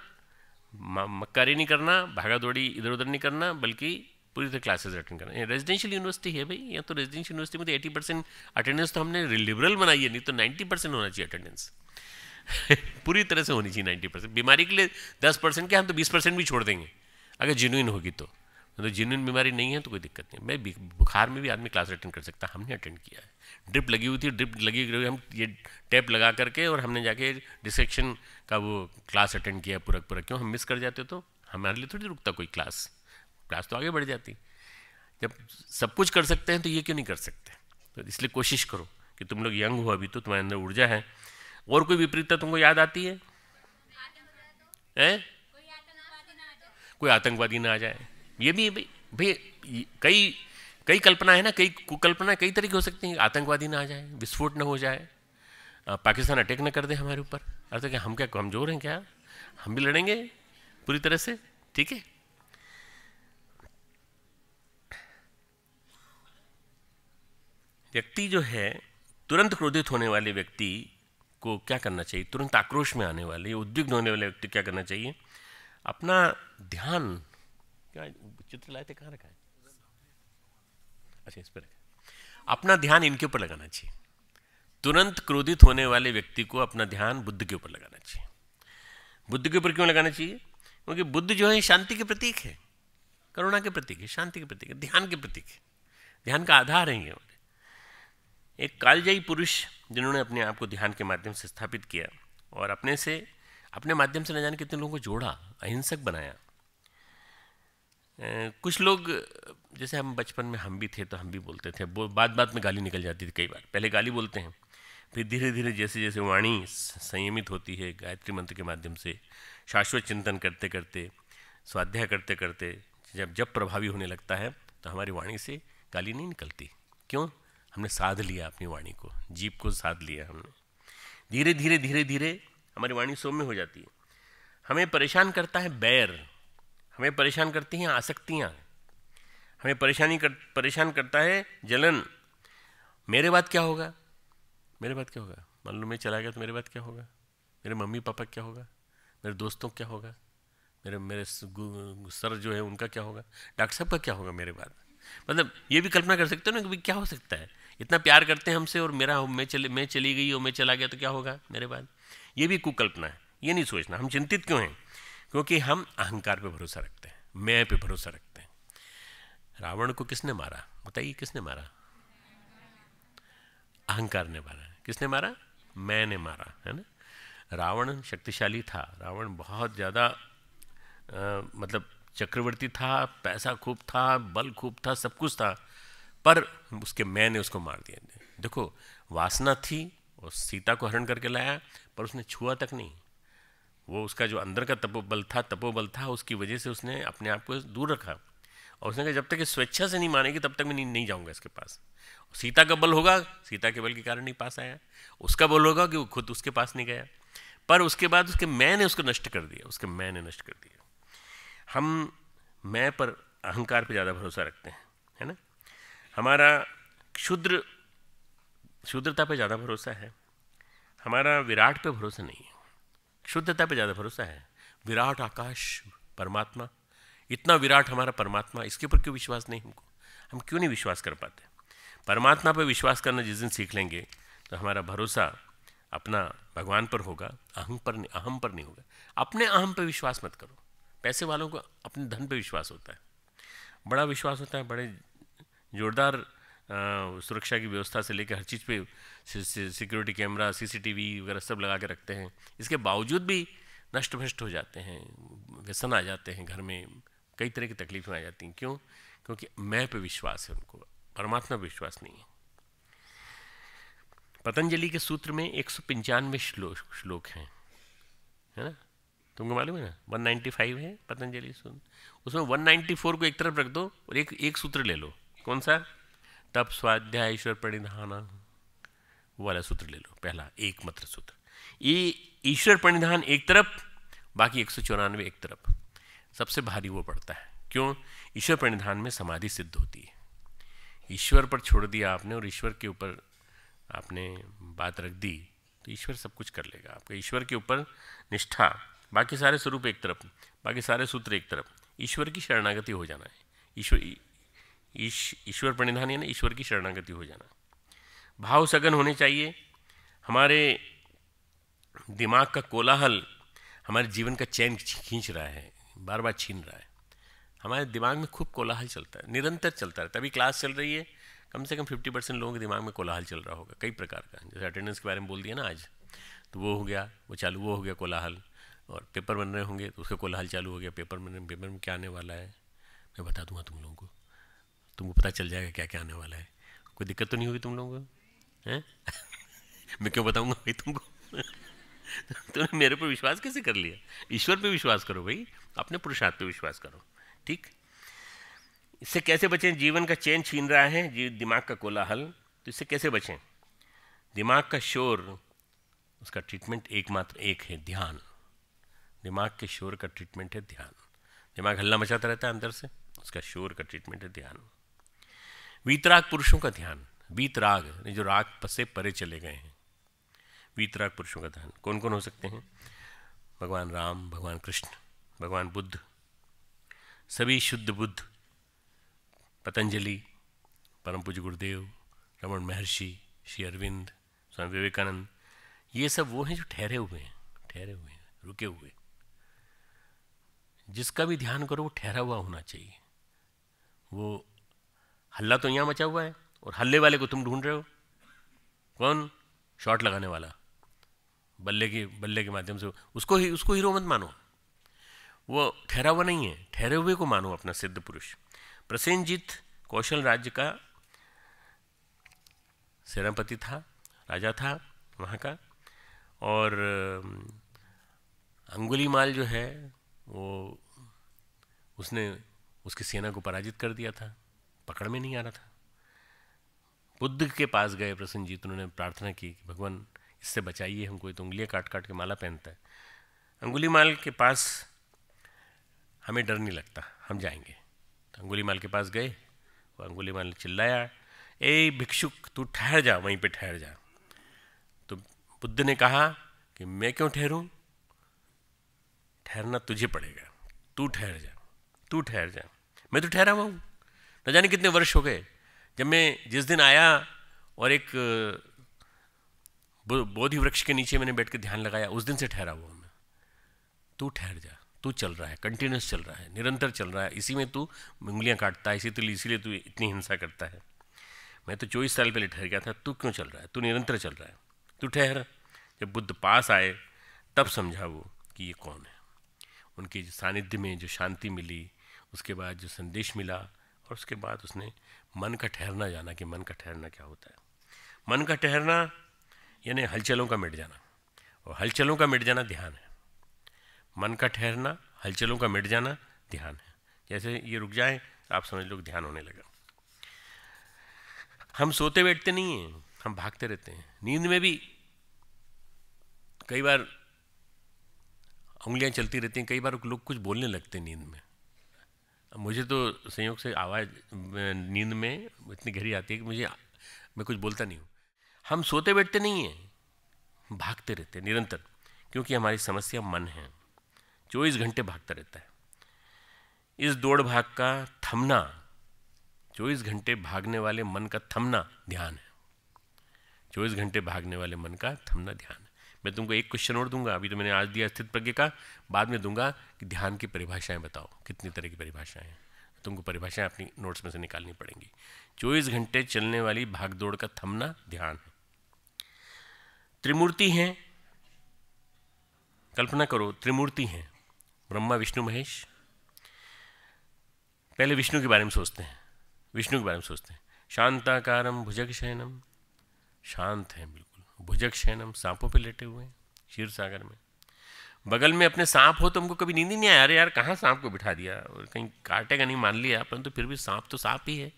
मक्कारी नहीं करना भागा दौड़ी इधर उधर नहीं करना बल्कि पूरी तरह क्लासेज अटेंड करना रेजिडेंशियल यूनिवर्सिटी है भाई यहाँ तो रेजिडेंशियल यूनिवर्सिटी में तो एटी परसेंट अटेंडेंस तो हमने लिबरल बनाई है नहीं तो नाइन्टी परसेंट होना चाहिए अटेंडेंस [LAUGHS] पूरी तरह से होनी चाहिए नाइन्टी परसेंट बीमारी के लिए दस परसेंट क्या हम तो बीस परसेंट भी छोड़ देंगे अगर जेनुइन होगी तो तो मतलब जिनविन बीमारी नहीं है तो कोई दिक्कत नहीं मैं बुखार में भी आदमी क्लास अटेंड कर सकता हमने अटेंड किया है ड्रिप लगी हुई थी ड्रिप लगी हुई हम ये टैप लगा करके और हमने जाके डिसेक्शन का वो क्लास अटेंड किया पूरा पूरा क्यों हम मिस कर जाते तो हमारे लिए थोड़ी रुकता कोई क्लास क्लास तो आगे बढ़ जाती जब सब कुछ कर सकते हैं तो ये क्यों नहीं कर सकते तो इसलिए कोशिश करो कि तुम लोग यंग हो अभी तो तुम्हारे अंदर ऊर्जा है और कोई विपरीतता तुमको याद आती है ए? कोई आतंकवादी ना आ जाए ये भी भाई कई कई कल्पना है ना कई कुकल्पना कई तरीके हो सकती हैं आतंकवादी ना आ जाए विस्फोट ना हो जाए पाकिस्तान अटैक ना कर दे हमारे ऊपर अर्थ तो क्या हम क्या कमज़ोर हैं क्या हम भी लड़ेंगे पूरी तरह से ठीक है व्यक्ति जो है तुरंत क्रोधित होने वाले व्यक्ति को क्या करना चाहिए तुरंत आक्रोश में आने वाले उद्विग्न होने वाले व्यक्ति क्या करना चाहिए अपना ध्यान चित्र लाए थे कहाँ रखा है अच्छा इस पर रखा अपना ध्यान इनके ऊपर लगाना चाहिए तुरंत क्रोधित होने वाले व्यक्ति को अपना ध्यान बुद्ध के ऊपर लगाना चाहिए बुद्ध के ऊपर क्यों लगाना चाहिए क्योंकि बुद्ध जो है शांति के प्रतीक है करुणा के प्रतीक है शांति के प्रतीक है ध्यान के प्रतीक है ध्यान का आधार है ये एक कालजयी पुरुष जिन्होंने अपने आप को ध्यान के माध्यम से स्थापित किया और अपने से अपने माध्यम से न जाने कितने लोगों को जोड़ा अहिंसक बनाया कुछ लोग जैसे हम बचपन में हम भी थे तो हम भी बोलते थे बात बात में गाली निकल जाती थी कई बार पहले गाली बोलते हैं फिर धीरे धीरे जैसे जैसे वाणी संयमित होती है गायत्री मंत्र के माध्यम से शाश्वत चिंतन करते करते स्वाध्याय करते करते जब जब प्रभावी होने लगता है तो हमारी वाणी से गाली नहीं निकलती क्यों हमने साध लिया अपनी वाणी को जीप को साध लिया हमने धीरे धीरे धीरे धीरे हमारी वाणी सौम्य हो जाती है हमें परेशान करता है बैर हमें परेशान करती हैं आसक्तियाँ हमें परेशानी कर परेशान करता है जलन मेरे बाद क्या होगा मेरे बाद क्या होगा मान लो मैं चला गया तो मेरे बाद क्या होगा मेरे मम्मी पापा क्या होगा मेरे दोस्तों क्या होगा मेरे मेरे सर जो है उनका क्या होगा डॉक्टर साहब का क्या होगा मेरे बाद मतलब ये भी कल्पना कर सकते हो ना कि क्या हो सकता है इतना प्यार करते हैं हमसे और मेरा मैं चले मैं चली गई और मैं चला गया तो क्या होगा मेरे बाद ये भी कुकल्पना है ये नहीं सोचना हम चिंतित क्यों हैं क्योंकि हम अहंकार पे भरोसा रखते हैं मैं पे भरोसा रखते हैं रावण को किसने मारा बताइए किसने मारा अहंकार ने मारा किसने मारा मैंने मारा है ना रावण शक्तिशाली था रावण बहुत ज़्यादा मतलब चक्रवर्ती था पैसा खूब था बल खूब था सब कुछ था पर उसके मैं ने उसको मार दिया देखो वासना थी और सीता को हरण करके लाया पर उसने छुआ तक नहीं वो उसका जो अंदर का तपोबल था तपोबल था उसकी वजह से उसने अपने आप को दूर रखा और उसने कहा जब तक ये स्वेच्छा से नहीं मानेगी तब तक मैं नहीं, नहीं जाऊँगा इसके पास सीता का बल होगा सीता के बल के कारण ही पास आया उसका बल होगा कि वो खुद उसके पास नहीं गया पर उसके बाद उसके मैं ने उसको नष्ट कर दिया उसके मैं ने नष्ट कर दिया हम मैं पर अहंकार पर ज़्यादा भरोसा रखते हैं है ना हमारा क्षुद्र शुद्रता पर ज़्यादा भरोसा है हमारा विराट पर भरोसा नहीं है शुद्धता पे ज़्यादा भरोसा है विराट आकाश परमात्मा इतना विराट हमारा परमात्मा इसके ऊपर क्यों विश्वास नहीं हमको हम क्यों नहीं विश्वास कर पाते परमात्मा पर विश्वास करना जिस दिन सीख लेंगे तो हमारा भरोसा अपना भगवान पर होगा अहम पर नहीं अहम पर नहीं होगा अपने अहम पर विश्वास मत करो पैसे वालों को अपने धन पर विश्वास होता है बड़ा विश्वास होता है बड़े जोरदार सुरक्षा की व्यवस्था से लेकर हर चीज़ पे सिक्योरिटी कैमरा सीसीटीवी वगैरह सब लगा के रखते हैं इसके बावजूद भी नष्ट भ्रष्ट हो जाते हैं व्यसन आ जाते हैं घर में कई तरह की तकलीफ़ें आ जाती हैं क्यों क्योंकि मैं पे विश्वास है उनको परमात्मा पर विश्वास नहीं है पतंजलि के सूत्र में एक सौ पंचानवे श्लोक श्लोक हैं है ना तुमको मालूम है ना 195 है पतंजलि सूत्र उसमें 194 को एक तरफ रख दो और एक एक सूत्र ले लो कौन सा तप स्वाध्याय ईश्वर परिधान वाला सूत्र ले लो पहला एकमात्र सूत्र ये ईश्वर परिधान एक तरफ बाकी एक सौ चौरानवे एक तरफ सबसे भारी वो पड़ता है क्यों ईश्वर परिधान में समाधि सिद्ध होती है ईश्वर पर छोड़ दिया आपने और ईश्वर के ऊपर आपने बात रख दी तो ईश्वर सब कुछ कर लेगा आपका ईश्वर के ऊपर निष्ठा बाकी सारे स्वरूप एक तरफ बाकी सारे सूत्र एक तरफ ईश्वर की शरणागति हो जाना है ईश्वर ईश ईश्वर प्रणिधान यानी ईश्वर की शरणागति हो जाना भाव सघन होने चाहिए हमारे दिमाग का कोलाहल हमारे जीवन का चैन खींच रहा है बार बार छीन रहा है हमारे दिमाग में खूब कोलाहल चलता है निरंतर चलता रहता है अभी क्लास चल रही है कम से कम फिफ्टी परसेंट लोगों के दिमाग में कोलाहल चल रहा होगा कई प्रकार का जैसे अटेंडेंस के बारे में बोल दिया ना आज तो वो हो गया वो चालू वो हो गया कोलाहल और पेपर बन रहे होंगे तो उसका कोलाहल चालू हो गया पेपर बन रहे पेपर में क्या आने वाला है मैं बता दूंगा तुम लोगों को तुमको पता चल जाएगा क्या क्या आने वाला है कोई दिक्कत तो नहीं होगी तुम लोगों को हैं [LAUGHS] मैं क्यों बताऊंगा भाई तुमको [LAUGHS] तुमने मेरे पर विश्वास कैसे कर लिया ईश्वर पे विश्वास करो भाई अपने पुरुषार्थ पे विश्वास करो ठीक इससे कैसे बचें जीवन का चैन छीन रहा है जी दिमाग का कोलाहल तो इससे कैसे बचें दिमाग का शोर उसका ट्रीटमेंट एकमात्र एक है ध्यान दिमाग के शोर का ट्रीटमेंट है ध्यान दिमाग हल्ला मचाता रहता है अंदर से उसका शोर का ट्रीटमेंट है ध्यान वीतराग पुरुषों का ध्यान वीतराग जो राग से परे चले गए हैं वीतराग पुरुषों का ध्यान कौन कौन हो सकते हैं भगवान राम भगवान कृष्ण भगवान बुद्ध सभी शुद्ध बुद्ध पतंजलि परम पूज गुरुदेव रमन महर्षि श्री अरविंद स्वामी विवेकानंद ये सब वो हैं जो ठहरे हुए हैं ठहरे हुए हैं रुके हुए जिसका भी ध्यान करो वो ठहरा हुआ होना चाहिए वो हल्ला तो यहाँ मचा हुआ है और हल्ले वाले को तुम ढूंढ रहे हो कौन शॉट लगाने वाला बल्ले की बल्ले के माध्यम से उसको ही उसको हीरो मत मानो वो ठहरा हुआ नहीं है ठहरे हुए को मानो अपना सिद्ध पुरुष प्रसेंजीत कौशल राज्य का सेनापति था राजा था वहाँ का और अंगुली माल जो है वो उसने उसकी सेना को पराजित कर दिया था पकड़ में नहीं आ रहा था बुद्ध के पास गए प्रसन्न प्रसन्नजीत तो उन्होंने प्रार्थना की कि भगवान इससे बचाइए हमको ये तो उंगलियाँ काट काट के माला पहनता है अंगुली माल के पास हमें डर नहीं लगता हम जाएंगे तो अंगुली माल के पास गए वो अंगुली माल ने चिल्लाया ए भिक्षुक तू ठहर जा वहीं पे ठहर जा तो बुद्ध ने कहा कि मैं क्यों ठहरूं ठहरना तुझे पड़ेगा तू ठहर जा तू ठहर जा मैं तो ठहरा हुआ हूँ न जाने कितने वर्ष हो गए जब मैं जिस दिन आया और एक बोधि वृक्ष के नीचे मैंने बैठ के ध्यान लगाया उस दिन से ठहरा हुआ मैं तू ठहर जा तू चल रहा है कंटिन्यूस चल रहा है निरंतर चल रहा है इसी में तू उंगलियाँ काटता है इसी तो इसीलिए तू इतनी हिंसा करता है मैं तो चौबीस साल पहले ठहर गया था तू क्यों चल रहा है तू निरंतर चल रहा है तू ठहर जब बुद्ध पास आए तब समझा वो कि ये कौन है उनके सानिध्य में जो शांति मिली उसके बाद जो संदेश मिला और उसके बाद उसने मन का ठहरना जाना कि मन का ठहरना क्या होता है मन का ठहरना यानी हलचलों का मिट जाना और हलचलों का मिट जाना ध्यान है मन का ठहरना हलचलों का मिट जाना ध्यान है जैसे ये रुक जाए आप समझ लो ध्यान होने लगा हम सोते बैठते नहीं हैं हम भागते रहते हैं नींद में भी कई बार उंगलियां चलती रहती हैं कई बार लोग कुछ बोलने लगते हैं नींद में मुझे तो संयोग से आवाज़ नींद में इतनी गहरी आती है कि मुझे मैं कुछ बोलता नहीं हूँ हम सोते बैठते नहीं हैं भागते रहते हैं निरंतर क्योंकि हमारी समस्या मन है चौबीस घंटे भागता रहता है इस दौड़ भाग का थमना चौबीस घंटे भागने वाले मन का थमना ध्यान है चौबीस घंटे भागने वाले मन का थमना ध्यान मैं तुमको एक क्वेश्चन और दूंगा अभी तो मैंने आज दिया स्थित प्रज्ञ का बाद में दूंगा कि ध्यान की परिभाषाएं बताओ कितनी तरह की परिभाषाएं हैं तुमको परिभाषाएं अपनी नोट्स में से निकालनी पड़ेंगी चौबीस घंटे चलने वाली भागदौड़ का थमना ध्यान है त्रिमूर्ति हैं कल्पना करो त्रिमूर्ति हैं ब्रह्मा विष्णु महेश पहले विष्णु के बारे में सोचते हैं विष्णु के बारे में सोचते हैं शांताकारम भुजग शयनम शांत हैं बिल्कुल भुजक शयनम सांपों पे लेटे हुए हैं क्षीर सागर में बगल में अपने सांप हो तो हमको कभी नींद ही नहीं आया अरे यार कहाँ सांप को बिठा दिया और कहीं काटेगा नहीं मान लिया परंतु तो फिर भी सांप तो सांप ही है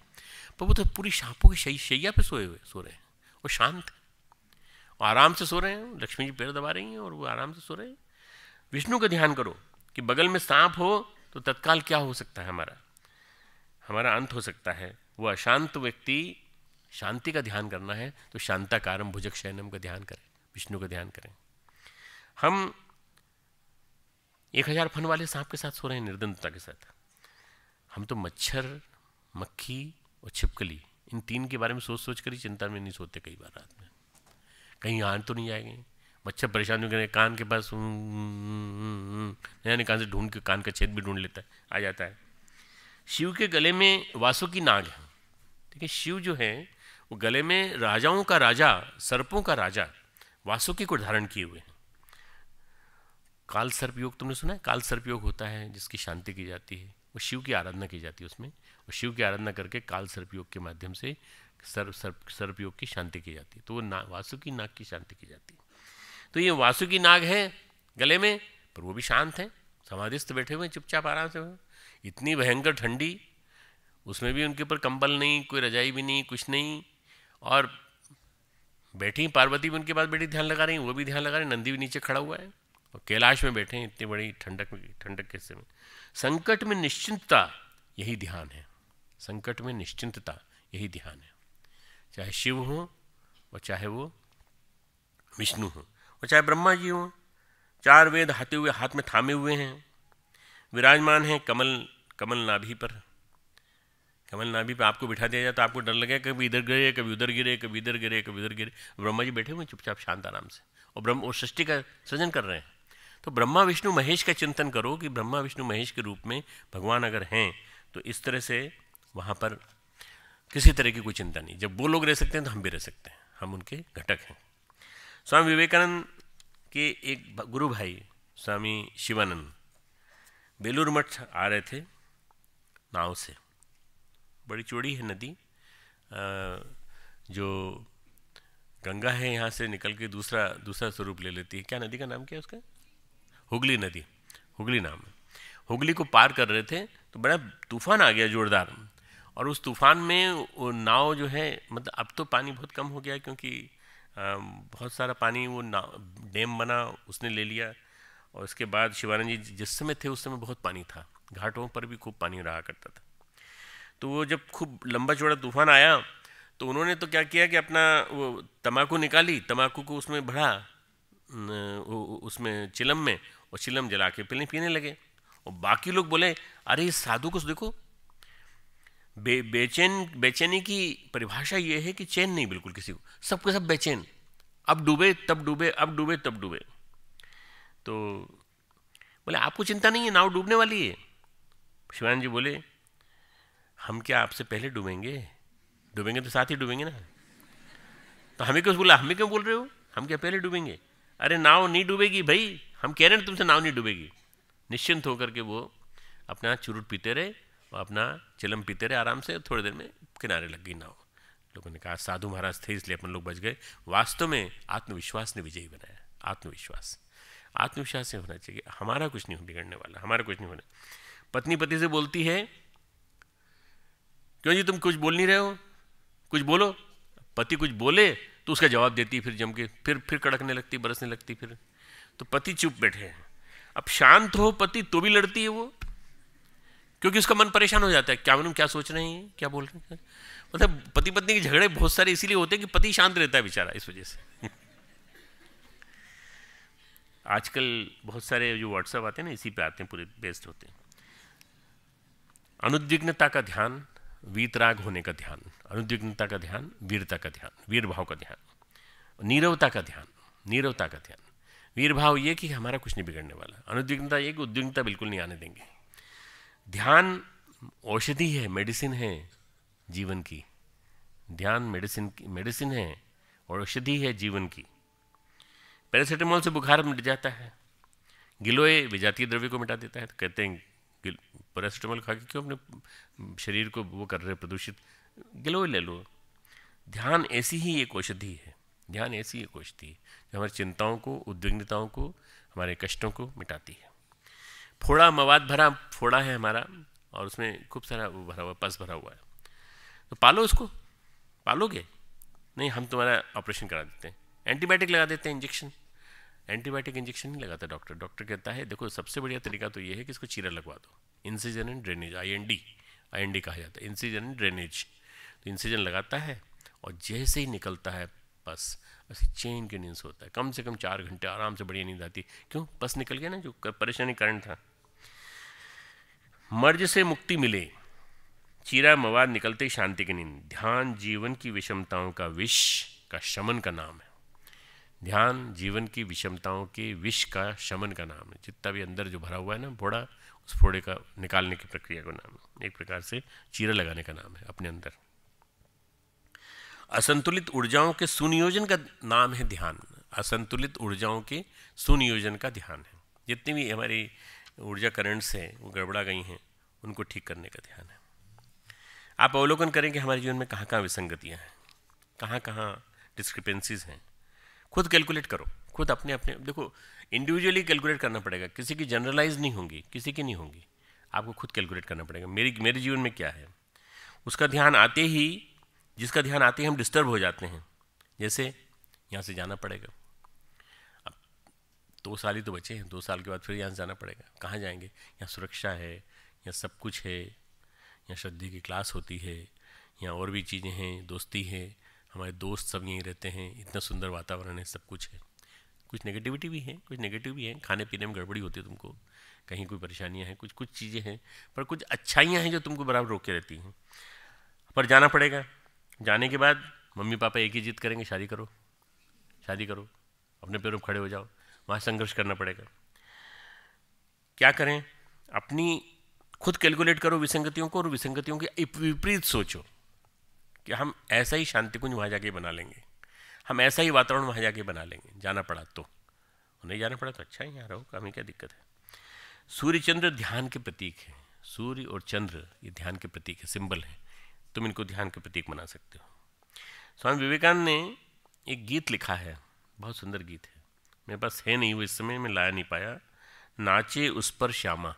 पर वो तो पूरी सांपों की शै, शैया पे सोए हुए सो रहे हैं वो शांत और आराम से सो रहे हैं लक्ष्मी जी पैर दबा रही हैं और वो आराम से सो रहे हैं विष्णु का ध्यान करो कि बगल में सांप हो तो तत्काल क्या हो सकता है हमारा हमारा अंत हो सकता है वो अशांत व्यक्ति शांति का ध्यान करना है तो शांताकारम भुजक शयनम का ध्यान करें विष्णु का ध्यान करें हम एक हजार फन वाले सांप के साथ सो रहे हैं निर्दनता के साथ हम तो मच्छर मक्खी और छिपकली इन तीन के बारे में सोच सोच कर ही चिंता में नहीं सोते कई बार रात में कहीं आन तो नहीं आएंगे मच्छर परेशान हो गए कान के पास यानी कान से ढूंढ के कान का छेद भी ढूंढ लेता है आ जाता है शिव के गले में वासु की नाग है ठीक है शिव जो है वो गले में राजाओं का राजा सर्पों का राजा वासुकी को धारण किए हुए हैं काल सर्प योग तुमने सुना है काल सर्प योग होता है जिसकी शांति की जाती है वो शिव की आराधना की जाती है उसमें और शिव की आराधना करके काल सर्प योग के माध्यम से सर्प सर्प सर्प योग की शांति की जाती है तो वो ना वासुकी नाग की शांति की जाती है तो ये वासुकी नाग है गले में पर वो भी शांत है समाधिस्थ बैठे हुए हैं चुपचाप आराम से इतनी भयंकर ठंडी उसमें भी उनके ऊपर कंबल नहीं कोई रजाई भी नहीं कुछ नहीं और बैठी पार्वती भी उनके पास बैठी ध्यान लगा रही वो भी ध्यान लगा रही नंदी भी नीचे खड़ा हुआ है और कैलाश में बैठे हैं इतनी बड़ी ठंडक में ठंडक के हिस्से में संकट में निश्चिंतता यही ध्यान है संकट में निश्चिंतता यही ध्यान है चाहे शिव हो और चाहे वो विष्णु हो और चाहे ब्रह्मा जी हो चार वेद हाथे हुए हाथ में थामे हुए हैं विराजमान हैं कमल कमल नाभि पर कमल नाभि पे आपको बिठा दिया जाए तो आपको डर लगेगा कभी इधर गिरे कभी उधर गिरे कभी इधर गिरे कभी उधर गिरे ब्रह्मा जी बैठे हुए चुपचाप शांत आराम से और ब्रह्म और सृष्टि का सृजन कर रहे हैं तो ब्रह्मा विष्णु महेश का चिंतन करो कि ब्रह्मा विष्णु महेश के रूप में भगवान अगर हैं तो इस तरह से वहाँ पर किसी तरह की कोई चिंता नहीं जब वो लोग रह सकते हैं तो हम भी रह सकते हैं हम उनके घटक हैं स्वामी विवेकानंद के एक गुरु भाई स्वामी शिवानंद बेलूर मठ आ रहे थे नाव से बड़ी चौड़ी है नदी जो गंगा है यहाँ से निकल के दूसरा दूसरा स्वरूप ले लेती है क्या नदी का नाम क्या है उसका हुगली नदी हुगली नाम है हुगली को पार कर रहे थे तो बड़ा तूफान आ गया जोरदार और उस तूफान में वो नाव जो है मतलब अब तो पानी बहुत कम हो गया क्योंकि बहुत सारा पानी वो नाव डैम बना उसने ले लिया और उसके बाद शिवानंद जी जिस समय थे उस समय बहुत पानी था घाटों पर भी खूब पानी रहा करता था तो वो जब खूब लंबा चौड़ा तूफान आया तो उन्होंने तो क्या किया कि अपना वो तम्बाकू निकाली तम्बाकू को उसमें भरा उसमें चिलम में और चिलम जला के पीने पीने लगे और बाकी लोग बोले अरे इस साधु को देखो बे बेचैन बेचैनी की परिभाषा ये है कि चैन नहीं बिल्कुल किसी को सबके सब बेचैन अब डूबे तब डूबे अब डूबे तब डूबे तो बोले आपको चिंता नहीं है नाव डूबने वाली है शिवानंद जी बोले हम क्या आपसे पहले डूबेंगे डूबेंगे तो साथ ही डूबेंगे ना तो हमें क्यों बोला हमें क्यों बोल रहे हो हम क्या पहले डूबेंगे अरे नाव नहीं डूबेगी भाई हम कह रहे हैं तुमसे नाव नहीं डूबेगी निश्चिंत होकर के वो अपना चुरुट पीते रहे और अपना चिलम पीते रहे आराम से थोड़ी देर में किनारे लग गई नाव लोगों ने कहा साधु महाराज थे इसलिए अपन लोग बच गए वास्तव में आत्मविश्वास ने विजयी बनाया आत्मविश्वास आत्मविश्वास से होना चाहिए हमारा कुछ नहीं बिगड़ने वाला हमारा कुछ नहीं होना पत्नी पति से बोलती है क्यों जी तुम कुछ बोल नहीं रहे हो कुछ बोलो पति कुछ बोले तो उसका जवाब देती फिर जम के फिर फिर कड़कने लगती बरसने लगती फिर तो पति चुप बैठे हैं अब शांत हो पति तो भी लड़ती है वो क्योंकि उसका मन परेशान हो जाता है क्या मैडम क्या सोच रहे हैं क्या बोल रहे हैं मतलब पति पत्नी के झगड़े बहुत सारे इसीलिए होते हैं कि पति शांत रहता है बेचारा इस वजह से [LAUGHS] आजकल बहुत सारे जो व्हाट्सएप आते हैं ना इसी पे आते हैं पूरे बेस्ड होते हैं अनुद्विग्नता का ध्यान वीतराग होने का ध्यान अनुद्विग्नता का ध्यान वीरता का ध्यान वीर भाव का ध्यान नीरवता का ध्यान नीरवता का ध्यान वीर भाव ये कि हमारा कुछ नहीं बिगड़ने वाला अनुद्विग्नता ये कि उद्विग्नता बिल्कुल नहीं आने देंगे ध्यान औषधि है मेडिसिन है जीवन की ध्यान मेडिसिन की मेडिसिन है और औषधि है जीवन की पैरासीटामोल से बुखार मिट जाता है गिलोय विजातीय द्रव्य को मिटा देता है तो कहते हैं पैरासीटामोल खा के क्यों अपने शरीर को वो कर रहे प्रदूषित गिलोय ले लो ध्यान ऐसी ही एक औषधि है ध्यान ऐसी एक औषधि है जो हमारी चिंताओं को उद्विग्नताओं को हमारे कष्टों को मिटाती है फोड़ा मवाद भरा फोड़ा है हमारा और उसमें खूब सारा वो भरा हुआ पस भरा हुआ है तो पालो उसको पालोगे नहीं हम तुम्हारा ऑपरेशन करा देते हैं एंटीबायोटिक लगा देते हैं इंजेक्शन एंटीबायोटिक इंजेक्शन नहीं लगाता डॉक्टर डॉक्टर कहता है देखो सबसे बढ़िया तरीका तो ये है कि इसको चीरा लगवा दो incision and drainage I N D I N D कहा जाता है इंसीजन एंड ड्रेनेज तो इंसीजन लगाता है और जैसे ही निकलता है बस ऐसे चेन के नींद होता है कम से कम चार घंटे आराम से बढ़िया नींद आती क्यों पस निकल गया ना जो परेशानी कारण था मर्ज से मुक्ति मिले चीरा मवाद निकलते शांति की नींद ध्यान जीवन की विषमताओं का विष का शमन का नाम है ध्यान जीवन की विषमताओं के विष का शमन का नाम है जितना भी अंदर जो भरा हुआ है ना फोड़ा उस फोड़े का निकालने की प्रक्रिया का नाम है एक प्रकार से चीरा लगाने का नाम है अपने अंदर असंतुलित ऊर्जाओं के सुनियोजन का नाम है ध्यान असंतुलित ऊर्जाओं के सुनियोजन का ध्यान है जितनी भी हमारी ऊर्जा करंट्स हैं वो गड़बड़ा गई हैं उनको ठीक करने का ध्यान है आप अवलोकन करें कि हमारे जीवन में कहाँ कहाँ विसंगतियाँ हैं कहाँ कहाँ डिस्क्रिपेंसीज हैं खुद कैलकुलेट करो खुद अपने अपने देखो इंडिविजुअली कैलकुलेट करना पड़ेगा किसी की जनरलाइज नहीं होंगी किसी की नहीं होंगी आपको खुद कैलकुलेट करना पड़ेगा मेरी मेरे जीवन में क्या है उसका ध्यान आते ही जिसका ध्यान आते ही हम डिस्टर्ब हो जाते हैं जैसे यहाँ से जाना पड़ेगा अब दो साल ही तो बचे हैं दो साल के बाद फिर यहाँ से जाना पड़ेगा कहाँ जाएंगे यहाँ सुरक्षा है यहाँ सब कुछ है यहाँ श्रद्धे की क्लास होती है यहाँ और भी चीज़ें हैं दोस्ती है हमारे दोस्त सब यहीं रहते हैं इतना सुंदर वातावरण है सब कुछ है कुछ नेगेटिविटी भी है कुछ नेगेटिव भी है खाने पीने में गड़बड़ी होती है तुमको कहीं कोई परेशानियाँ हैं कुछ कुछ चीज़ें हैं पर कुछ अच्छाइयाँ हैं जो तुमको बराबर रोक के रहती हैं पर जाना पड़ेगा जाने के बाद मम्मी पापा एक ही जिद करेंगे शादी करो शादी करो अपने पैरों पर खड़े हो जाओ वहाँ संघर्ष करना पड़ेगा क्या करें अपनी खुद कैलकुलेट करो विसंगतियों को और विसंगतियों के विपरीत सोचो कि हम ऐसा ही शांति कुंज वहाँ जाके बना लेंगे हम ऐसा ही वातावरण वहाँ जाके बना लेंगे जाना पड़ा तो नहीं जाना पड़ा तो अच्छा है यहाँ रहो हमें क्या दिक्कत है सूर्य चंद्र ध्यान के प्रतीक है सूर्य और चंद्र ये ध्यान के प्रतीक है सिंबल है तुम इनको ध्यान के प्रतीक बना सकते हो स्वामी विवेकानंद ने एक गीत लिखा है बहुत सुंदर गीत है मेरे पास है नहीं वो इस समय मैं लाया नहीं पाया नाचे उस पर श्यामा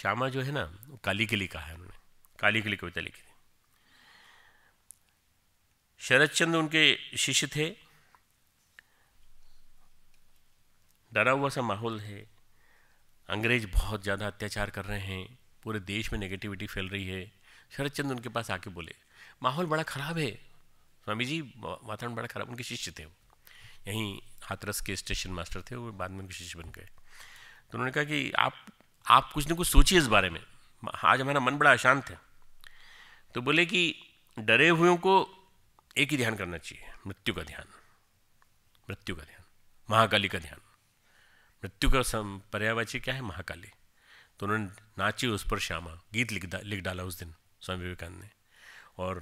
श्यामा जो है ना काली के लिए कहा है उन्होंने काली के लिए कविता लिखी थी शरदचंद उनके शिष्य थे डरा हुआ सा माहौल है अंग्रेज बहुत ज़्यादा अत्याचार कर रहे हैं पूरे देश में नेगेटिविटी फैल रही है शरद उनके पास आके बोले माहौल बड़ा ख़राब है स्वामी जी वातावरण बड़ा ख़राब उनके शिष्य थे वो यहीं हाथरस के स्टेशन मास्टर थे वो बाद में उनके शिष्य बन गए तो उन्होंने कहा कि आप आप कुछ ना कुछ सोचिए इस बारे में आज हमारा मन बड़ा अशांत है तो बोले कि डरे हुए को एक ही ध्यान करना चाहिए मृत्यु का ध्यान मृत्यु का ध्यान महाकाली का ध्यान मृत्यु का पर्यावाची क्या है महाकाली तो उन्होंने नाची उस पर श्यामा गीत लिख डा, लिख डाला उस दिन स्वामी विवेकानंद ने और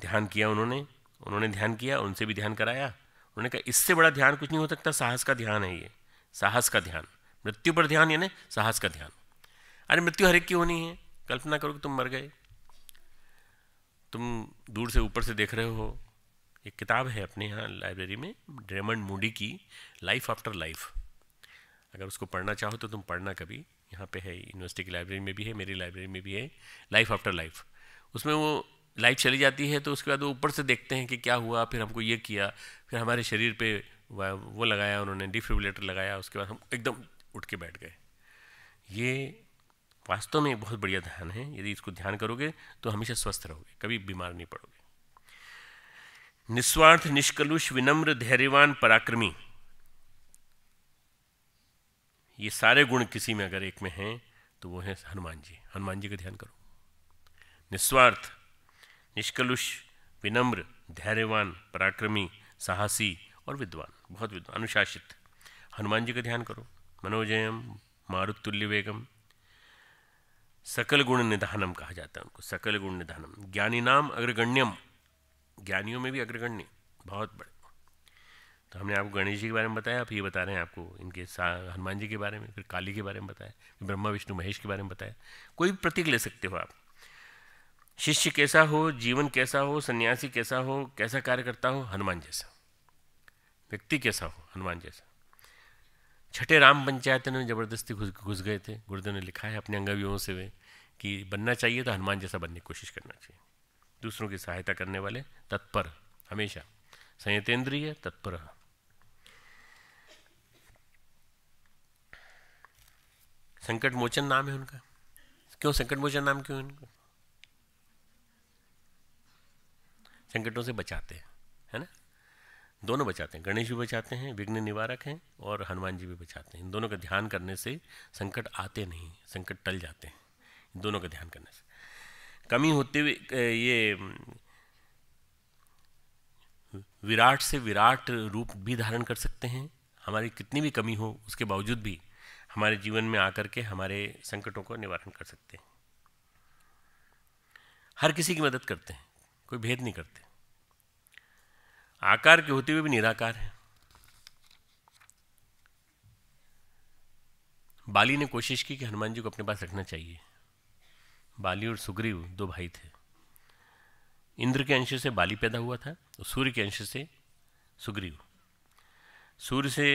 ध्यान किया उन्होंने उन्होंने ध्यान किया उनसे भी ध्यान कराया उन्होंने कहा इससे बड़ा ध्यान कुछ नहीं हो सकता साहस का ध्यान है ये साहस का ध्यान मृत्यु पर ध्यान यानी साहस का ध्यान अरे मृत्यु हर एक की होनी है कल्पना करो कि तुम मर गए तुम दूर से ऊपर से देख रहे हो एक किताब है अपने यहाँ लाइब्रेरी में ड्रेमंड मूडी की लाइफ आफ्टर लाइफ अगर उसको पढ़ना चाहो तो तुम पढ़ना कभी यहाँ पे है यूनिवर्सिटी की लाइब्रेरी में भी है मेरी लाइब्रेरी में भी है लाइफ आफ्टर लाइफ उसमें वो लाइफ चली जाती है तो उसके बाद वो ऊपर से देखते हैं कि क्या हुआ फिर हमको ये किया फिर हमारे शरीर पे वो लगाया उन्होंने डिफ्रिबुलेटर लगाया उसके बाद हम एकदम उठ के बैठ गए ये वास्तव में बहुत बढ़िया ध्यान है यदि इसको ध्यान करोगे तो हमेशा स्वस्थ रहोगे कभी बीमार नहीं पड़ोगे निस्वार्थ निष्कलुष विनम्र धैर्यवान पराक्रमी ये सारे गुण किसी में अगर एक में हैं तो वो है हनुमान जी हनुमान जी का ध्यान करो निस्वार्थ निष्कलुष विनम्र धैर्यवान पराक्रमी साहसी और विद्वान बहुत विद्वान अनुशासित हनुमान जी का ध्यान करो मनोजयम मारुतुल्य वेगम सकल गुण निधानम कहा जाता है उनको सकल गुण निधानम ज्ञानी नाम अग्रगण्यम ज्ञानियों में भी अग्रगण्य बहुत बड़े तो हमने आपको गणेश जी के बारे में बताया आप ये बता रहे हैं आपको इनके हनुमान जी के बारे में फिर काली के बारे में बताया फिर ब्रह्मा विष्णु महेश के बारे में बताया कोई भी प्रतीक ले सकते हो आप शिष्य कैसा हो जीवन कैसा हो सन्यासी कैसा हो कैसा कार्य करता हो हनुमान जैसा व्यक्ति कैसा हो हनुमान जैसा छठे राम पंचायत में ज़बरदस्ती घुस घुस गए थे गुरुदेव ने लिखा है अपने अंगवियों से वे कि बनना चाहिए तो हनुमान जैसा बनने की कोशिश करना चाहिए दूसरों की सहायता करने वाले तत्पर हमेशा संयतेंद्रिय तत्पर संकट मोचन नाम है उनका क्यों संकट मोचन नाम क्यों है उनका संकटों से बचाते हैं दोनों बचाते हैं गणेश भी बचाते हैं विघ्न निवारक हैं और हनुमान जी भी बचाते हैं इन दोनों का ध्यान करने से संकट आते नहीं संकट टल जाते हैं इन दोनों का ध्यान करने से कमी होते हुए ये विराट से विराट रूप भी धारण कर सकते हैं हमारी कितनी भी कमी हो उसके बावजूद भी हमारे जीवन में आकर के हमारे संकटों को निवारण कर सकते हैं हर किसी की मदद करते हैं कोई भेद नहीं करते आकार के होते हुए भी निराकार है बाली ने कोशिश की कि हनुमान जी को अपने पास रखना चाहिए बाली और सुग्रीव दो भाई थे इंद्र के अंश से बाली पैदा हुआ था और सूर्य के अंश से सुग्रीव सूर्य से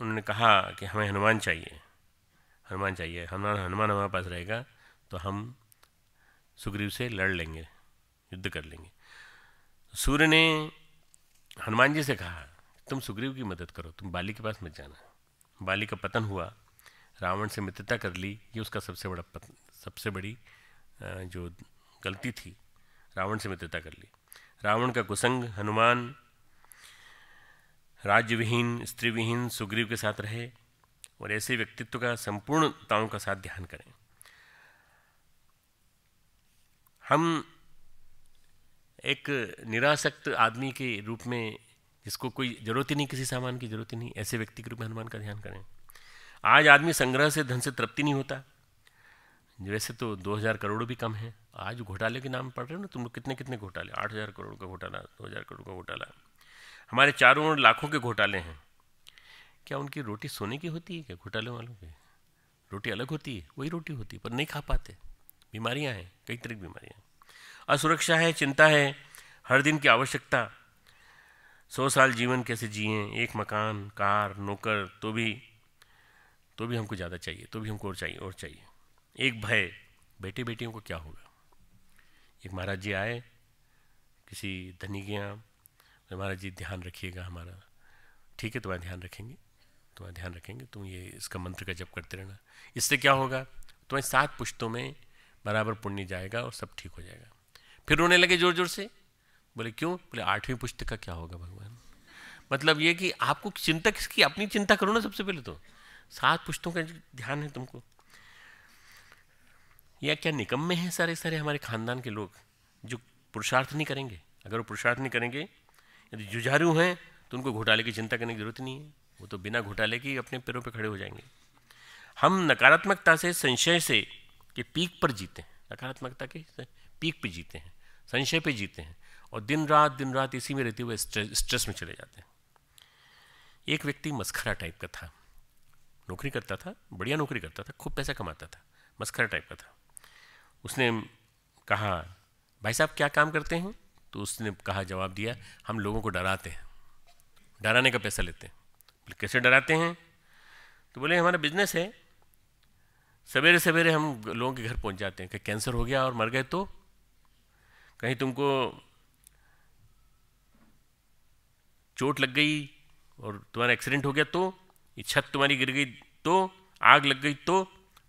उन्होंने कहा कि हमें हनुमान चाहिए हनुमान चाहिए हनुमान हनुमान हमारे पास रहेगा तो हम सुग्रीव से लड़ लेंगे युद्ध कर लेंगे सूर्य ने हनुमान जी से कहा तुम सुग्रीव की मदद करो तुम बाली के पास मत जाना बाली का पतन हुआ रावण से मित्रता कर ली ये उसका सबसे बड़ा पतन सबसे बड़ी जो गलती थी रावण से मित्रता कर ली रावण का कुसंग हनुमान राज्यविहीन स्त्रीविहीन सुग्रीव के साथ रहे और ऐसे व्यक्तित्व का संपूर्णताओं का साथ ध्यान करें हम एक निराशक्त आदमी के रूप में जिसको कोई ज़रूरत ही नहीं किसी सामान की ज़रूरत ही नहीं ऐसे व्यक्ति के रूप में हनुमान का ध्यान करें आज आदमी संग्रह से धन से तृप्ति नहीं होता वैसे तो 2000 करोड़ भी कम है आज घोटाले के नाम पढ़ रहे हो ना तुम लोग कितने कितने घोटाले 8000 करोड़ का घोटाला 2000 करोड़ का घोटाला हमारे चारों ओर लाखों के घोटाले हैं क्या उनकी रोटी सोने की होती है क्या घोटाले वालों की रोटी अलग होती है वही रोटी होती है पर नहीं खा पाते बीमारियाँ हैं कई तरह की बीमारियाँ असुरक्षा है चिंता है हर दिन की आवश्यकता सौ साल जीवन कैसे जिए एक मकान कार नौकर तो भी तो भी हमको ज़्यादा चाहिए तो भी हमको और चाहिए और चाहिए एक भय बेटे बेटियों को क्या होगा एक महाराज जी आए किसी धनी के यहाँ महाराज जी ध्यान रखिएगा हमारा ठीक है तुम्हारा ध्यान रखेंगे तुम्हारा ध्यान रखेंगे तुम ये इसका मंत्र का जप करते रहना इससे क्या होगा तुम्हारी सात पुश्तों में बराबर पुण्य जाएगा और सब ठीक हो जाएगा फिर रोने लगे जोर जोर से बोले क्यों बोले आठवीं पुस्तक का क्या होगा भगवान मतलब ये कि आपको चिंता किसकी अपनी चिंता करो ना सबसे पहले तो सात पुस्तकों का ध्यान है तुमको या क्या निकम्मे हैं सारे सारे हमारे खानदान के लोग जो पुरुषार्थ नहीं करेंगे अगर वो पुरुषार्थ नहीं करेंगे यदि जुझारू हैं तो उनको घोटाले की चिंता करने की जरूरत नहीं है वो तो बिना घोटाले के अपने पैरों पर पे खड़े हो जाएंगे हम नकारात्मकता से संशय से के पीक पर जीते हैं नकारात्मकता के पीक पर जीते हैं संशय पे जीते हैं और दिन रात दिन रात इसी में रहते हुए स्ट्रेस में चले जाते हैं एक व्यक्ति मस्खरा टाइप का था नौकरी करता था बढ़िया नौकरी करता था खूब पैसा कमाता था मस्खरा टाइप का था उसने कहा भाई साहब क्या काम करते हैं तो उसने कहा जवाब दिया हम लोगों को डराते हैं डराने का पैसा लेते हैं बोले कैसे डराते हैं तो बोले हमारा बिजनेस है सवेरे सवेरे हम लोगों के घर पहुंच जाते हैं कि कैंसर हो गया और मर गए तो कहीं तुमको चोट लग गई और तुम्हारा एक्सीडेंट हो गया तो छत तुम्हारी गिर गई तो आग लग गई तो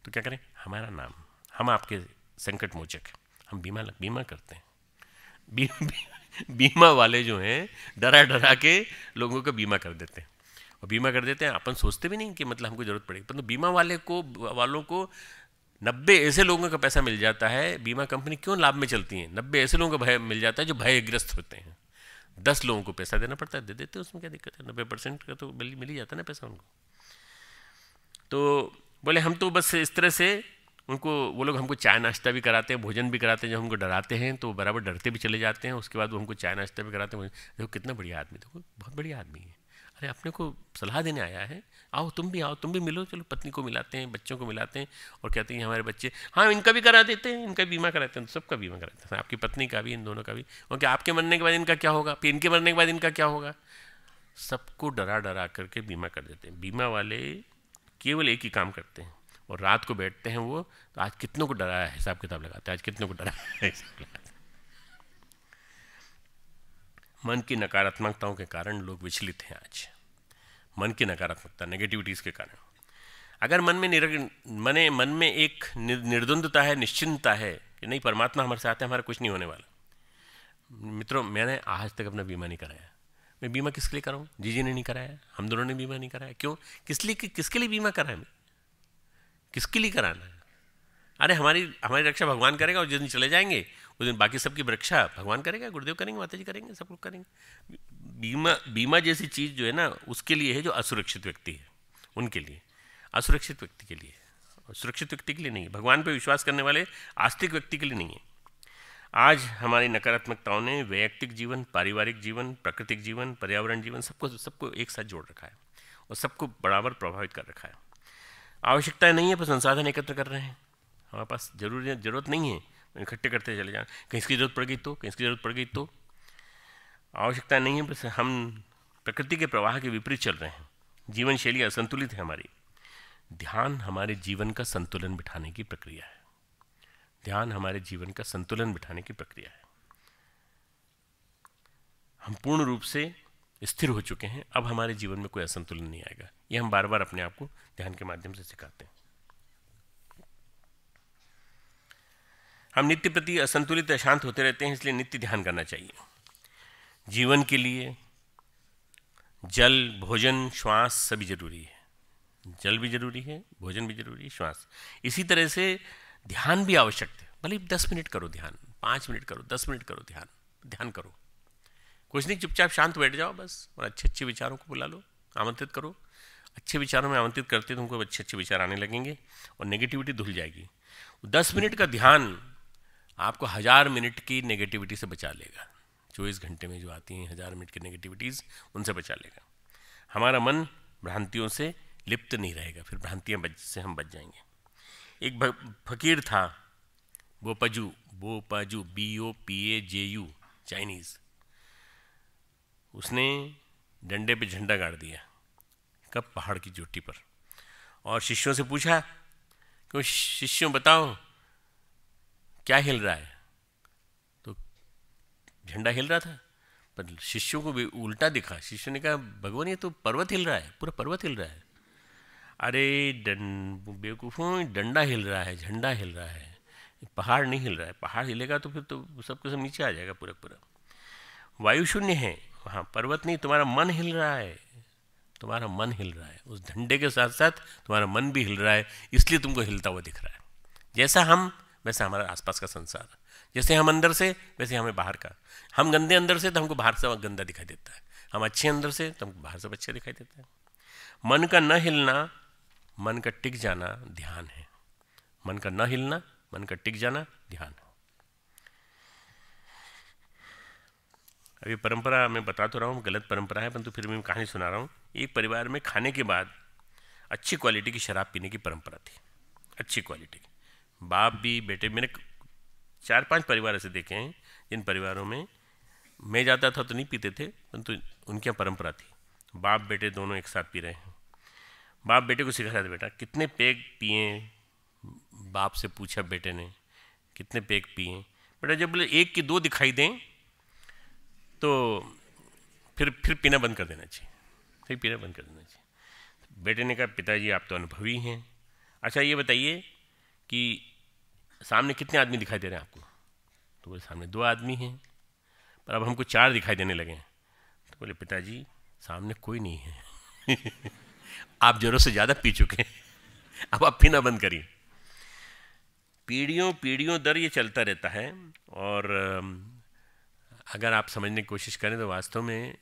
तो क्या करें हमारा नाम हम आपके संकट मोचक हम बीमा लग, बीमा करते हैं बी, बी, बीमा वाले जो हैं डरा डरा के लोगों का बीमा कर देते हैं और बीमा कर देते हैं अपन सोचते भी नहीं कि मतलब हमको जरूरत पड़ेगी परंतु तो बीमा वाले को वालों को नब्बे ऐसे लोगों का पैसा मिल जाता है बीमा कंपनी क्यों लाभ में चलती हैं नब्बे ऐसे लोगों का भय मिल जाता है जो भयग्रस्त होते हैं दस लोगों को पैसा देना पड़ता है दे देते हैं उसमें क्या दिक्कत है नब्बे परसेंट का तो मिल मिल ही जाता है ना पैसा उनको तो बोले हम तो बस इस तरह से उनको वो लोग हमको चाय नाश्ता भी कराते हैं भोजन भी कराते हैं जब हमको डराते हैं तो बराबर डरते भी चले जाते हैं उसके बाद वो हमको चाय नाश्ता भी कराते हैं देखो कितना बढ़िया आदमी देखो बहुत बढ़िया आदमी है अरे अपने को सलाह देने आया है आओ तुम भी आओ तुम भी मिलो चलो पत्नी को मिलाते हैं बच्चों को मिलाते हैं और कहते हैं हमारे बच्चे हाँ इनका भी करा देते हैं इनका बीमा कराते हैं तो सबका बीमा कराते हैं आपकी पत्नी का भी इन दोनों का भी ओके आपके मरने के बाद इनका क्या होगा फिर इनके मरने के बाद इनका क्या होगा सबको डरा डरा करके बीमा कर देते हैं बीमा वाले केवल एक ही काम करते हैं और रात को बैठते हैं वो तो आज कितनों को डराया है हिसाब किताब लगाते हैं आज कितनों को डराया है हिसाब लगाते हैं मन की नकारात्मकताओं के कारण लोग विचलित हैं आज मन की नकारात्मकता नेगेटिविटीज़ के कारण अगर मन में निर मने मन में एक निर्द्वंदता है निश्चिंतता है कि नहीं परमात्मा हमारे साथ है हमारा कुछ नहीं होने वाला मित्रों मैंने आज तक अपना बीमा नहीं कराया मैं बीमा किसके लिए कराऊँ जी जी ने नहीं कराया हम दोनों ने बीमा नहीं कराया क्यों किस लिए कि, किसके लिए बीमा कराया मैं किसके लिए कराना है अरे हमारी हमारी रक्षा भगवान करेगा और जिस दिन चले जाएंगे उस दिन बाकी सबकी वृक्षा भगवान करेगा गुरुदेव करेंगे माता जी करेंगे सब लोग करेंगे बीमा बीमा जैसी चीज़ जो है ना उसके लिए है जो असुरक्षित व्यक्ति है उनके लिए असुरक्षित व्यक्ति के लिए सुरक्षित व्यक्ति के लिए नहीं है भगवान पर विश्वास करने वाले आस्तिक व्यक्ति के लिए नहीं है आज हमारी नकारात्मकताओं ने वैयक्तिक जीवन पारिवारिक जीवन प्राकृतिक जीवन पर्यावरण जीवन सबको सबको एक साथ जोड़ रखा है और सबको बराबर प्रभावित कर रखा है आवश्यकता नहीं है पर संसाधन एकत्र कर रहे हैं हमारे पास जरूरी जरूरत नहीं है इकट्ठे करते चले जाना कहीं इसकी जरूरत पड़ गई तो कहीं इसकी जरूरत पड़ गई तो आवश्यकता नहीं है बस हम प्रकृति के प्रवाह के विपरीत चल रहे हैं जीवन शैली असंतुलित है हमारी ध्यान हमारे जीवन का संतुलन बिठाने की प्रक्रिया है ध्यान हमारे जीवन का संतुलन बिठाने की प्रक्रिया है हम पूर्ण रूप से स्थिर हो चुके हैं अब हमारे जीवन में कोई असंतुलन नहीं आएगा ये हम बार बार अपने आप को ध्यान के माध्यम से सिखाते हैं हम नित्य प्रति असंतुलित अशांत होते रहते हैं इसलिए नित्य ध्यान करना चाहिए जीवन के लिए जल भोजन श्वास सभी जरूरी है जल भी जरूरी है भोजन भी जरूरी है श्वास इसी तरह से ध्यान भी आवश्यक है भले दस मिनट करो ध्यान पाँच मिनट करो दस मिनट करो ध्यान ध्यान करो कुछ नहीं चुपचाप शांत बैठ जाओ बस और अच्छे अच्छे विचारों को बुला लो आमंत्रित करो अच्छे विचारों में आमंत्रित करते तो उनको अच्छे अच्छे विचार आने लगेंगे और नेगेटिविटी धुल जाएगी दस मिनट का ध्यान आपको हज़ार मिनट की नेगेटिविटी से बचा लेगा चौबीस घंटे में जो आती हैं हज़ार मिनट की नेगेटिविटीज़ उनसे बचा लेगा हमारा मन भ्रांतियों से लिप्त नहीं रहेगा फिर भ्रांतियाँ बच से हम बच जाएंगे एक फकीर था वो पजू वो पजू B O P A J U Chinese उसने डंडे पे झंडा गाड़ दिया कब पहाड़ की चोटी पर और शिष्यों से पूछा क्यों शिष्यों बताओ क्या हिल रहा है तो झंडा हिल रहा था पर शिष्यों को भी उल्टा दिखा शिष्यों ने कहा भगवान ये तो पर्वत हिल रहा है पूरा पर्वत हिल रहा है अरे बेवकूफ़ों डंडा हिल रहा है झंडा हिल रहा है पहाड़ नहीं हिल रहा है पहाड़ हिलेगा तो फिर तो सब कुछ नीचे आ जाएगा पूरा पूरा वायु शून्य है वहाँ पर्वत नहीं तुम्हारा मन हिल रहा है तुम्हारा मन हिल रहा है उस झंडे के साथ साथ तुम्हारा मन भी हिल रहा है इसलिए तुमको हिलता हुआ दिख रहा है जैसा हम वैसे हमारा आसपास का संसार जैसे हम अंदर से वैसे हमें बाहर का हम गंदे अंदर से तो हमको बाहर से गंदा दिखाई देता है हम अच्छे अंदर से तो हमको बाहर से अच्छा दिखाई देता है मन का न हिलना मन का टिक जाना ध्यान है मन का न हिलना मन का टिक जाना ध्यान है अभी परंपरा मैं बता तो रहा हूँ गलत परंपरा है परंतु फिर भी मैं कहानी सुना रहा हूँ एक परिवार में खाने के बाद अच्छी क्वालिटी की शराब पीने की परंपरा थी अच्छी क्वालिटी की बाप भी बेटे मैंने चार पांच परिवार ऐसे देखे हैं जिन परिवारों में मैं जाता था तो नहीं पीते थे परंतु तो उनकी परंपरा थी बाप बेटे दोनों एक साथ पी रहे हैं बाप बेटे को सिखा था बेटा कितने पेग पिए बाप से पूछा बेटे ने कितने पेग पिए बेटा जब बोले एक की दो दिखाई दें तो फिर फिर पीना बंद कर देना चाहिए फिर पीना बंद कर देना चाहिए बेटे ने कहा पिताजी आप तो अनुभवी हैं अच्छा ये बताइए कि सामने कितने आदमी दिखाई दे रहे हैं आपको तो बोले सामने दो आदमी हैं पर अब हमको चार दिखाई देने लगे हैं तो बोले पिताजी सामने कोई नहीं है [LAUGHS] आप जरूरत से ज़्यादा पी चुके हैं [LAUGHS] अब आप पीना बंद करिए पीढ़ियों पीढ़ियों दर ये चलता रहता है और अगर आप समझने की कोशिश करें तो वास्तव में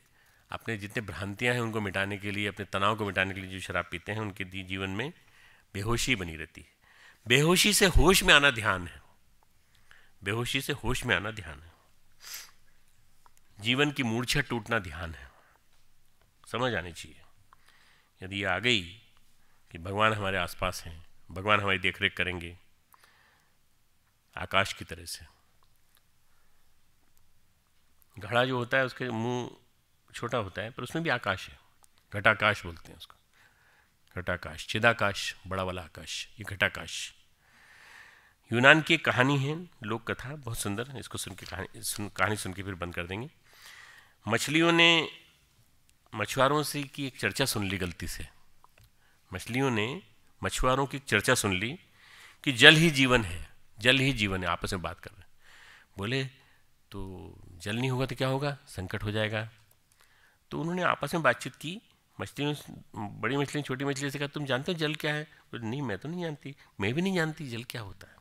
अपने जितने भ्रांतियां हैं उनको मिटाने के लिए अपने तनाव को मिटाने के लिए जो शराब पीते हैं उनके जीवन में बेहोशी बनी रहती है बेहोशी से होश में आना ध्यान है बेहोशी से होश में आना ध्यान है जीवन की मूर्छा टूटना ध्यान है समझ आनी चाहिए यदि ये आ गई कि भगवान हमारे आसपास हैं भगवान हमारी देखरेख करेंगे आकाश की तरह से घड़ा जो होता है उसके मुंह छोटा होता है पर उसमें भी आकाश है घटाकाश बोलते हैं उसको घटाकाश चिदाकाश बड़ा वाला आकाश ये घटाकाश यूनान की कहानी है लोक कथा बहुत सुंदर इसको सुन के कहानी सुन कहानी सुन के फिर बंद कर देंगे मछलियों ने मछुआरों से की एक चर्चा सुन ली गलती से मछलियों ने मछुआरों की चर्चा सुन ली कि जल ही जीवन है जल ही जीवन है आपस में बात कर रहे बोले तो जल नहीं होगा तो क्या होगा संकट हो जाएगा तो उन्होंने आपस में बातचीत की मछली बड़ी मछली छोटी मछली से कहा तुम जानते हो जल क्या है बोले नहीं मैं तो नहीं जानती मैं भी नहीं जानती जल क्या होता है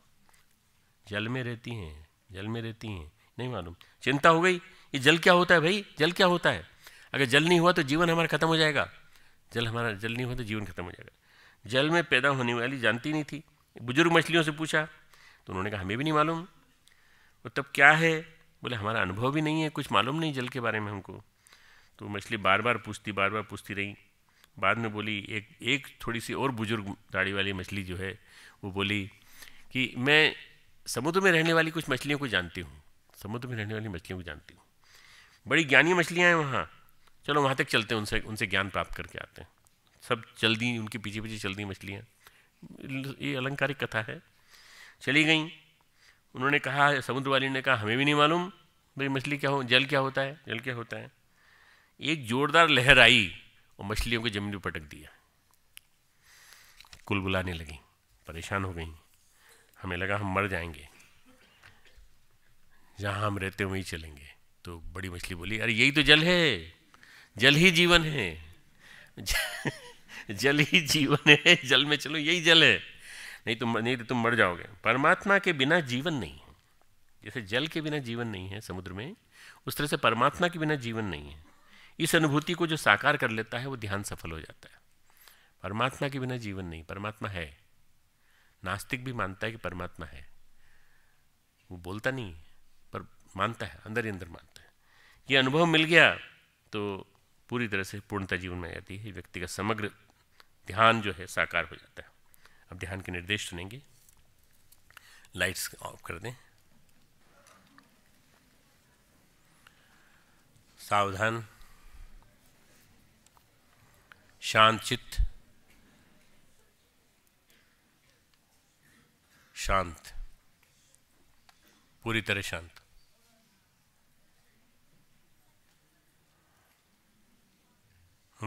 जल में रहती हैं जल में रहती हैं नहीं मालूम चिंता हो गई ये जल क्या होता है भाई जल क्या होता है अगर जल नहीं हुआ तो जीवन हमारा खत्म हो जाएगा जल हमारा जल नहीं हुआ तो जीवन खत्म हो जाएगा जल में पैदा होने वाली जानती नहीं थी बुजुर्ग मछलियों से पूछा तो उन्होंने कहा हमें भी नहीं मालूम वो तब क्या है बोले हमारा अनुभव भी नहीं है कुछ मालूम नहीं जल के बारे में हमको तो मछली बार बार पूछती बार बार पूछती रही बाद में बोली एक एक थोड़ी सी और बुजुर्ग दाढ़ी वाली मछली जो है वो बोली कि मैं समुद्र में रहने वाली कुछ मछलियों को जानती हूँ समुद्र में रहने वाली मछलियों को जानती हूँ बड़ी ज्ञानी मछलियाँ हैं वहाँ चलो वहाँ तक चलते हैं उनसे उनसे ज्ञान प्राप्त करके आते हैं सब चल दी उनके पीछे पीछे चल दी मछलियाँ ये अलंकारिक कथा है चली गई उन्होंने कहा समुद्र वाली ने कहा हमें भी नहीं मालूम भाई मछली क्या हो जल क्या होता है जल क्या होता है एक जोरदार लहर आई और मछलियों को जमीन पर पटक दिया कुल बुलाने लगी परेशान हो गई हमें लगा हम मर जाएंगे जहाँ हम रहते हैं वहीं चलेंगे तो बड़ी मछली बोली अरे यही तो जल है जल ही जीवन है [LAUGHS] जल ही जीवन है जल में चलो यही जल है नहीं तो नहीं तो तुम मर जाओगे परमात्मा के बिना जीवन नहीं है जैसे जल के बिना जीवन नहीं है समुद्र में उस तरह से परमात्मा के बिना जीवन नहीं है इस अनुभूति को जो साकार कर लेता है वो ध्यान सफल हो जाता है परमात्मा के बिना जीवन नहीं परमात्मा है नास्तिक भी मानता है कि परमात्मा है वो बोलता नहीं पर मानता है अंदर ही अंदर मानता है ये अनुभव मिल गया तो पूरी तरह से पूर्णता जीवन में आ जाती है व्यक्ति का समग्र ध्यान जो है साकार हो जाता है अब ध्यान के निर्देश सुनेंगे लाइट्स ऑफ कर दें सावधान शांत चित्त शांत पूरी तरह शांत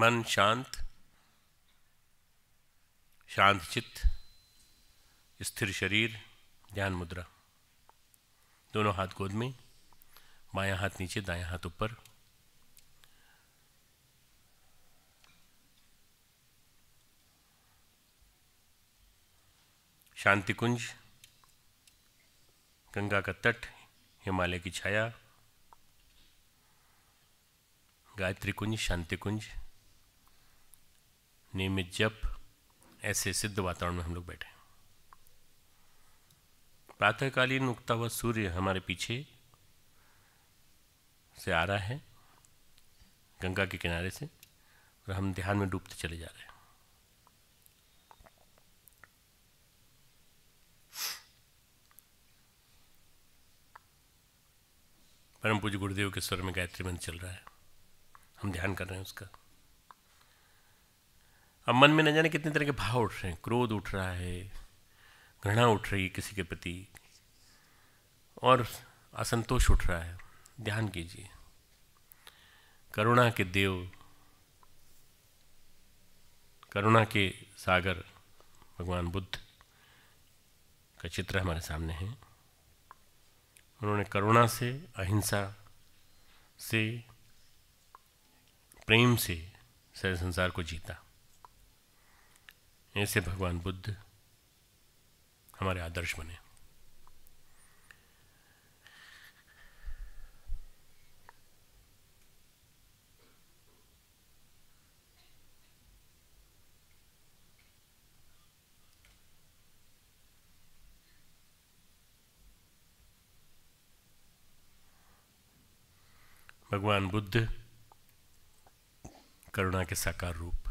मन शांत शांत चित्त स्थिर शरीर ध्यान मुद्रा दोनों हाथ गोद में बायां हाथ नीचे दायां हाथ ऊपर शांति कुंज गंगा का तट हिमालय की छाया गायत्री कुंज शांति कुंज नियमित जप ऐसे सिद्ध वातावरण में हम लोग बैठे प्रातःकालीन उगता हुआ सूर्य हमारे पीछे से आ रहा है गंगा के किनारे से और हम ध्यान में डूबते चले जा रहे हैं परम पूज गुरुदेव के स्वर में गायत्री मंत्र चल रहा है हम ध्यान कर रहे हैं उसका अब मन में न जाने कितने तरह के भाव उठ रहे हैं क्रोध उठ रहा है घृणा उठ रही है किसी के प्रति और असंतोष उठ रहा है ध्यान कीजिए करुणा के देव करुणा के सागर भगवान बुद्ध का चित्र हमारे सामने है उन्होंने करुणा से अहिंसा से प्रेम से सारे संसार को जीता ऐसे भगवान बुद्ध हमारे आदर्श बने भगवान बुद्ध करुणा के साकार रूप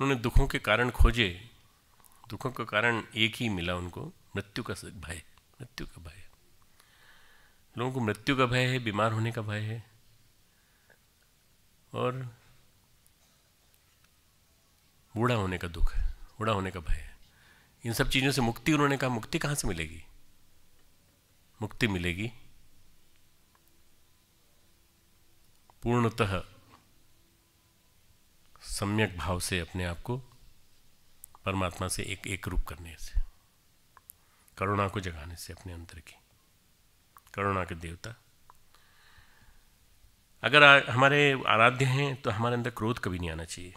उन्होंने दुखों के कारण खोजे दुखों का कारण एक ही मिला उनको मृत्यु का भय मृत्यु का भय लोगों को मृत्यु का भय है बीमार होने का भय है और बूढ़ा होने का दुख है बूढ़ा होने का भय है इन सब चीज़ों से मुक्ति उन्होंने कहा मुक्ति कहाँ से मिलेगी मुक्ति मिलेगी पूर्णतः सम्यक भाव से अपने आप को परमात्मा से एक एक रूप करने से करुणा को जगाने से अपने अंतर की करुणा के देवता अगर आ, हमारे आराध्य हैं तो हमारे अंदर क्रोध कभी नहीं आना चाहिए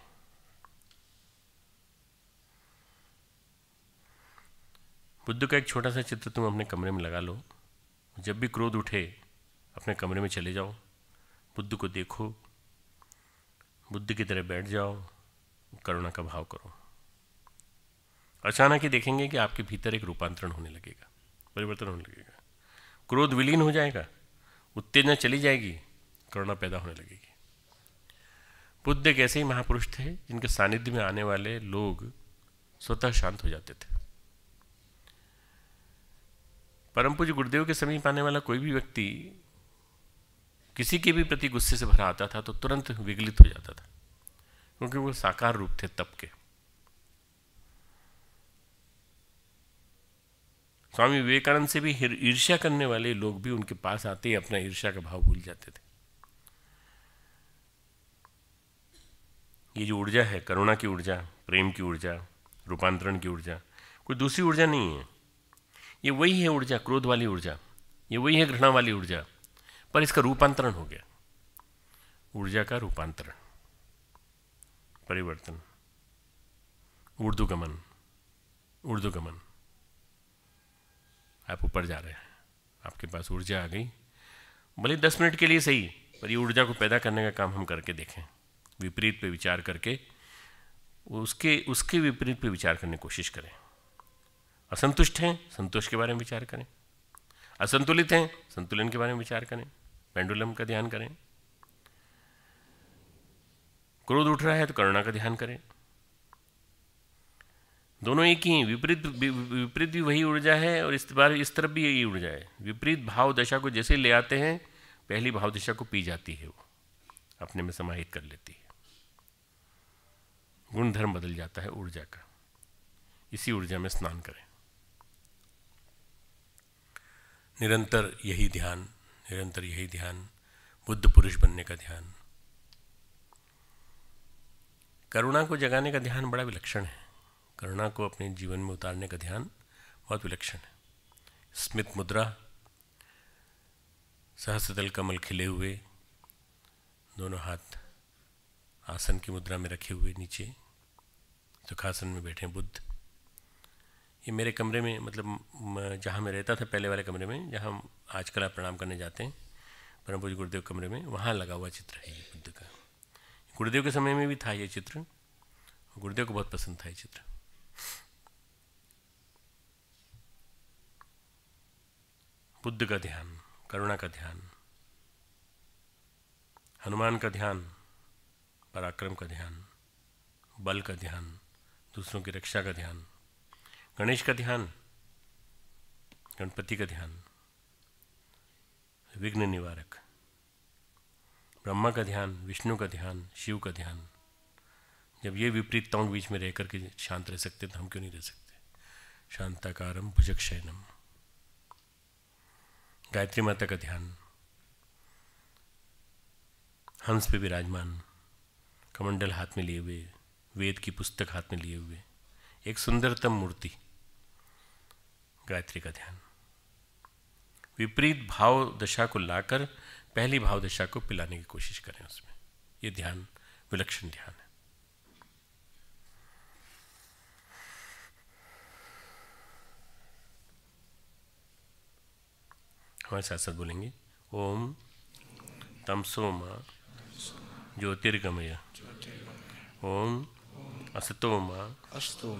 बुद्ध का एक छोटा सा चित्र तुम अपने कमरे में लगा लो जब भी क्रोध उठे अपने कमरे में चले जाओ बुद्ध को देखो बुद्ध की तरह बैठ जाओ करुणा का भाव करो अचानक ही देखेंगे कि आपके भीतर एक रूपांतरण होने लगेगा परिवर्तन होने लगेगा क्रोध विलीन हो जाएगा उत्तेजना चली जाएगी करुणा पैदा होने लगेगी बुद्ध एक ऐसे ही महापुरुष थे जिनके सानिध्य में आने वाले लोग स्वतः शांत हो जाते थे परम पूज्य गुरुदेव के समीप आने वाला कोई भी व्यक्ति किसी के भी प्रति गुस्से से भरा आता था तो तुरंत विगलित हो जाता था क्योंकि वो साकार रूप थे तप के स्वामी विवेकानंद से भी ईर्ष्या करने वाले लोग भी उनके पास आते ही अपना ईर्ष्या का भाव भूल जाते थे ये जो ऊर्जा है करुणा की ऊर्जा प्रेम की ऊर्जा रूपांतरण की ऊर्जा कोई दूसरी ऊर्जा नहीं है ये वही है ऊर्जा क्रोध वाली ऊर्जा ये वही है घृणा वाली ऊर्जा पर इसका रूपांतरण हो गया ऊर्जा का रूपांतरण परिवर्तन ऊर्दुगमन ऊर्दुगमन आप ऊपर जा रहे हैं आपके पास ऊर्जा आ गई भले दस मिनट के लिए सही पर ये ऊर्जा को पैदा करने का काम हम करके देखें विपरीत पे विचार करके उसके उसके विपरीत पे विचार करने की कोशिश करें असंतुष्ट हैं संतोष के बारे में विचार करें असंतुलित हैं संतुलन के बारे में विचार करें पेंडुलम का ध्यान करें क्रोध उठ रहा है तो करुणा का ध्यान करें दोनों एक ही हैं विपरीत विपरीत भी वही ऊर्जा है और इस बार इस तरफ भी यही ऊर्जा है विपरीत भाव दशा को जैसे ले आते हैं पहली भाव दशा को पी जाती है वो अपने में समाहित कर लेती है गुण धर्म बदल जाता है ऊर्जा का इसी ऊर्जा में स्नान करें निरंतर यही ध्यान निरंतर यही ध्यान बुद्ध पुरुष बनने का ध्यान करुणा को जगाने का ध्यान बड़ा विलक्षण है करुणा को अपने जीवन में उतारने का ध्यान बहुत विलक्षण है स्मित मुद्रा सहस्रदल कमल खिले हुए दोनों हाथ आसन की मुद्रा में रखे हुए नीचे सुखासन में बैठे बुद्ध ये मेरे कमरे में मतलब जहाँ मैं रहता था पहले वाले कमरे में जहाँ हम आजकल आप प्रणाम करने जाते हैं परम पूज गुरुदेव कमरे में वहाँ लगा हुआ चित्र है ये बुद्ध का गुरुदेव के समय में भी था ये चित्र गुरुदेव को बहुत पसंद था ये चित्र बुद्ध का ध्यान करुणा का ध्यान हनुमान का ध्यान पराक्रम का ध्यान बल का ध्यान दूसरों की रक्षा का ध्यान गणेश का ध्यान गणपति का ध्यान विघ्न निवारक ब्रह्मा का ध्यान विष्णु का ध्यान शिव का ध्यान जब ये विपरीतताओं के बीच में रह करके शांत रह सकते तो हम क्यों नहीं रह सकते शांताकारम भुजक शयनम गायत्री माता का ध्यान हंस पे विराजमान कमंडल हाथ में लिए हुए वेद की पुस्तक हाथ में लिए हुए एक सुंदरतम मूर्ति गायत्री का ध्यान विपरीत भाव दशा को लाकर पहली भाव दशा को पिलाने की कोशिश करें उसमें ये ध्यान विलक्षण ध्यान है हमारे साथ साथ बोलेंगे ओम तमसोमा ज्योतिर्गमय ओम असतोमा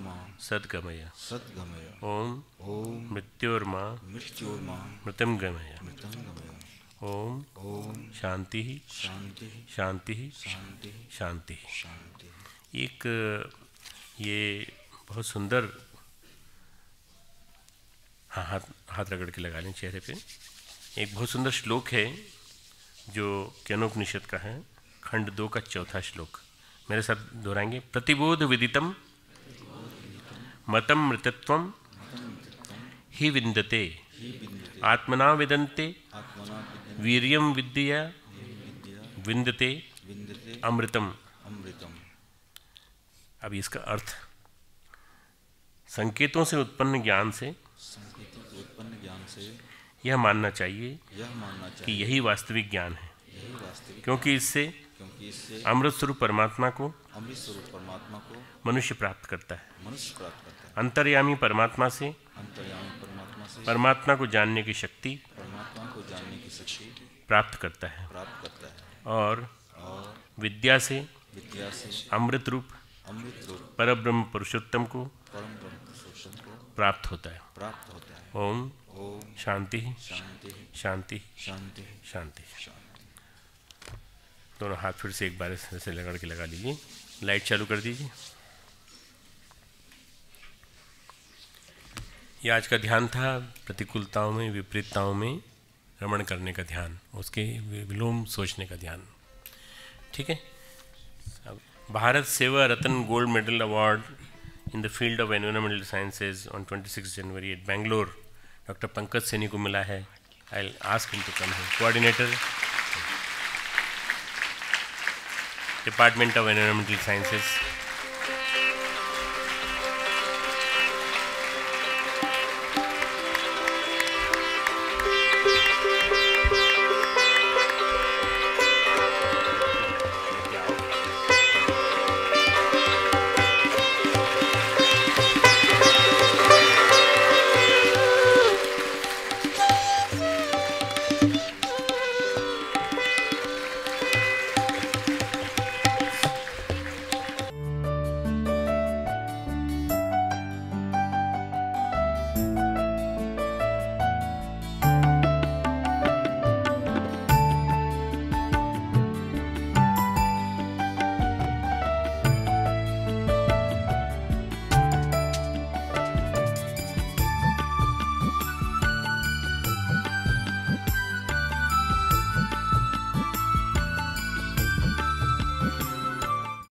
मा सद्गमय सद्गमय ओम ओम मृत्योर्मा मृत्योर्मा मृतम गमय मृतम ओम ओम शांति शांति शांति शांति शांति शांति एक ये बहुत सुंदर हाँ हाथ हाथ रगड़ के लगा लें चेहरे पे एक बहुत सुंदर श्लोक है जो केनोपनिषद का है खंड दो का चौथा श्लोक मेरे साथ दोहराएंगे प्रतिबोध विदितम मतम मृतत्व ही विंदते आत्मना विदंते वीरियम विद्या विंदते अमृतम अब इसका अर्थ संकेतों से उत्पन्न ज्ञान से उत्पन्न ज्ञान से यह मानना चाहिए यह मानना चाहिए कि यही वास्तविक ज्ञान है क्योंकि इससे क्योंकि इससे अमृत स्वरूप परमात्मा को अमृत स्वरूप परमात्मा को मनुष्य प्राप्त करता है मनुष्य प्राप्त करता है अंतर्यामी परमात्मा से अंतर्यामी परमात्मा से परमात्मा को जानने की शक्ति परमात्मा को जानने की शक्ति प्राप्त करता है प्राप्त करता है और, और विद्या से विद्या से अमृत रूप अमृत रूप पर ब्रह्म पुरुषोत्तम को परम ब्रह्म पुरुषोत्तम को प्राप्त होता है प्राप्त होता है ओम ओम शांति शांति शांति शांति शांति दोनों हाथ फिर से एक बार से लगड़ के लगा लीजिए लाइट चालू कर दीजिए ये आज का ध्यान था प्रतिकूलताओं में विपरीतताओं में रमण करने का ध्यान उसके विलोम सोचने का ध्यान ठीक है अब Bharat Seva Ratan gold medal award in the field of environmental sciences on 26 January at Bangalore doctor Pankaj Saini को मिला है I ask him to come है coordinator Department of Environmental Sciences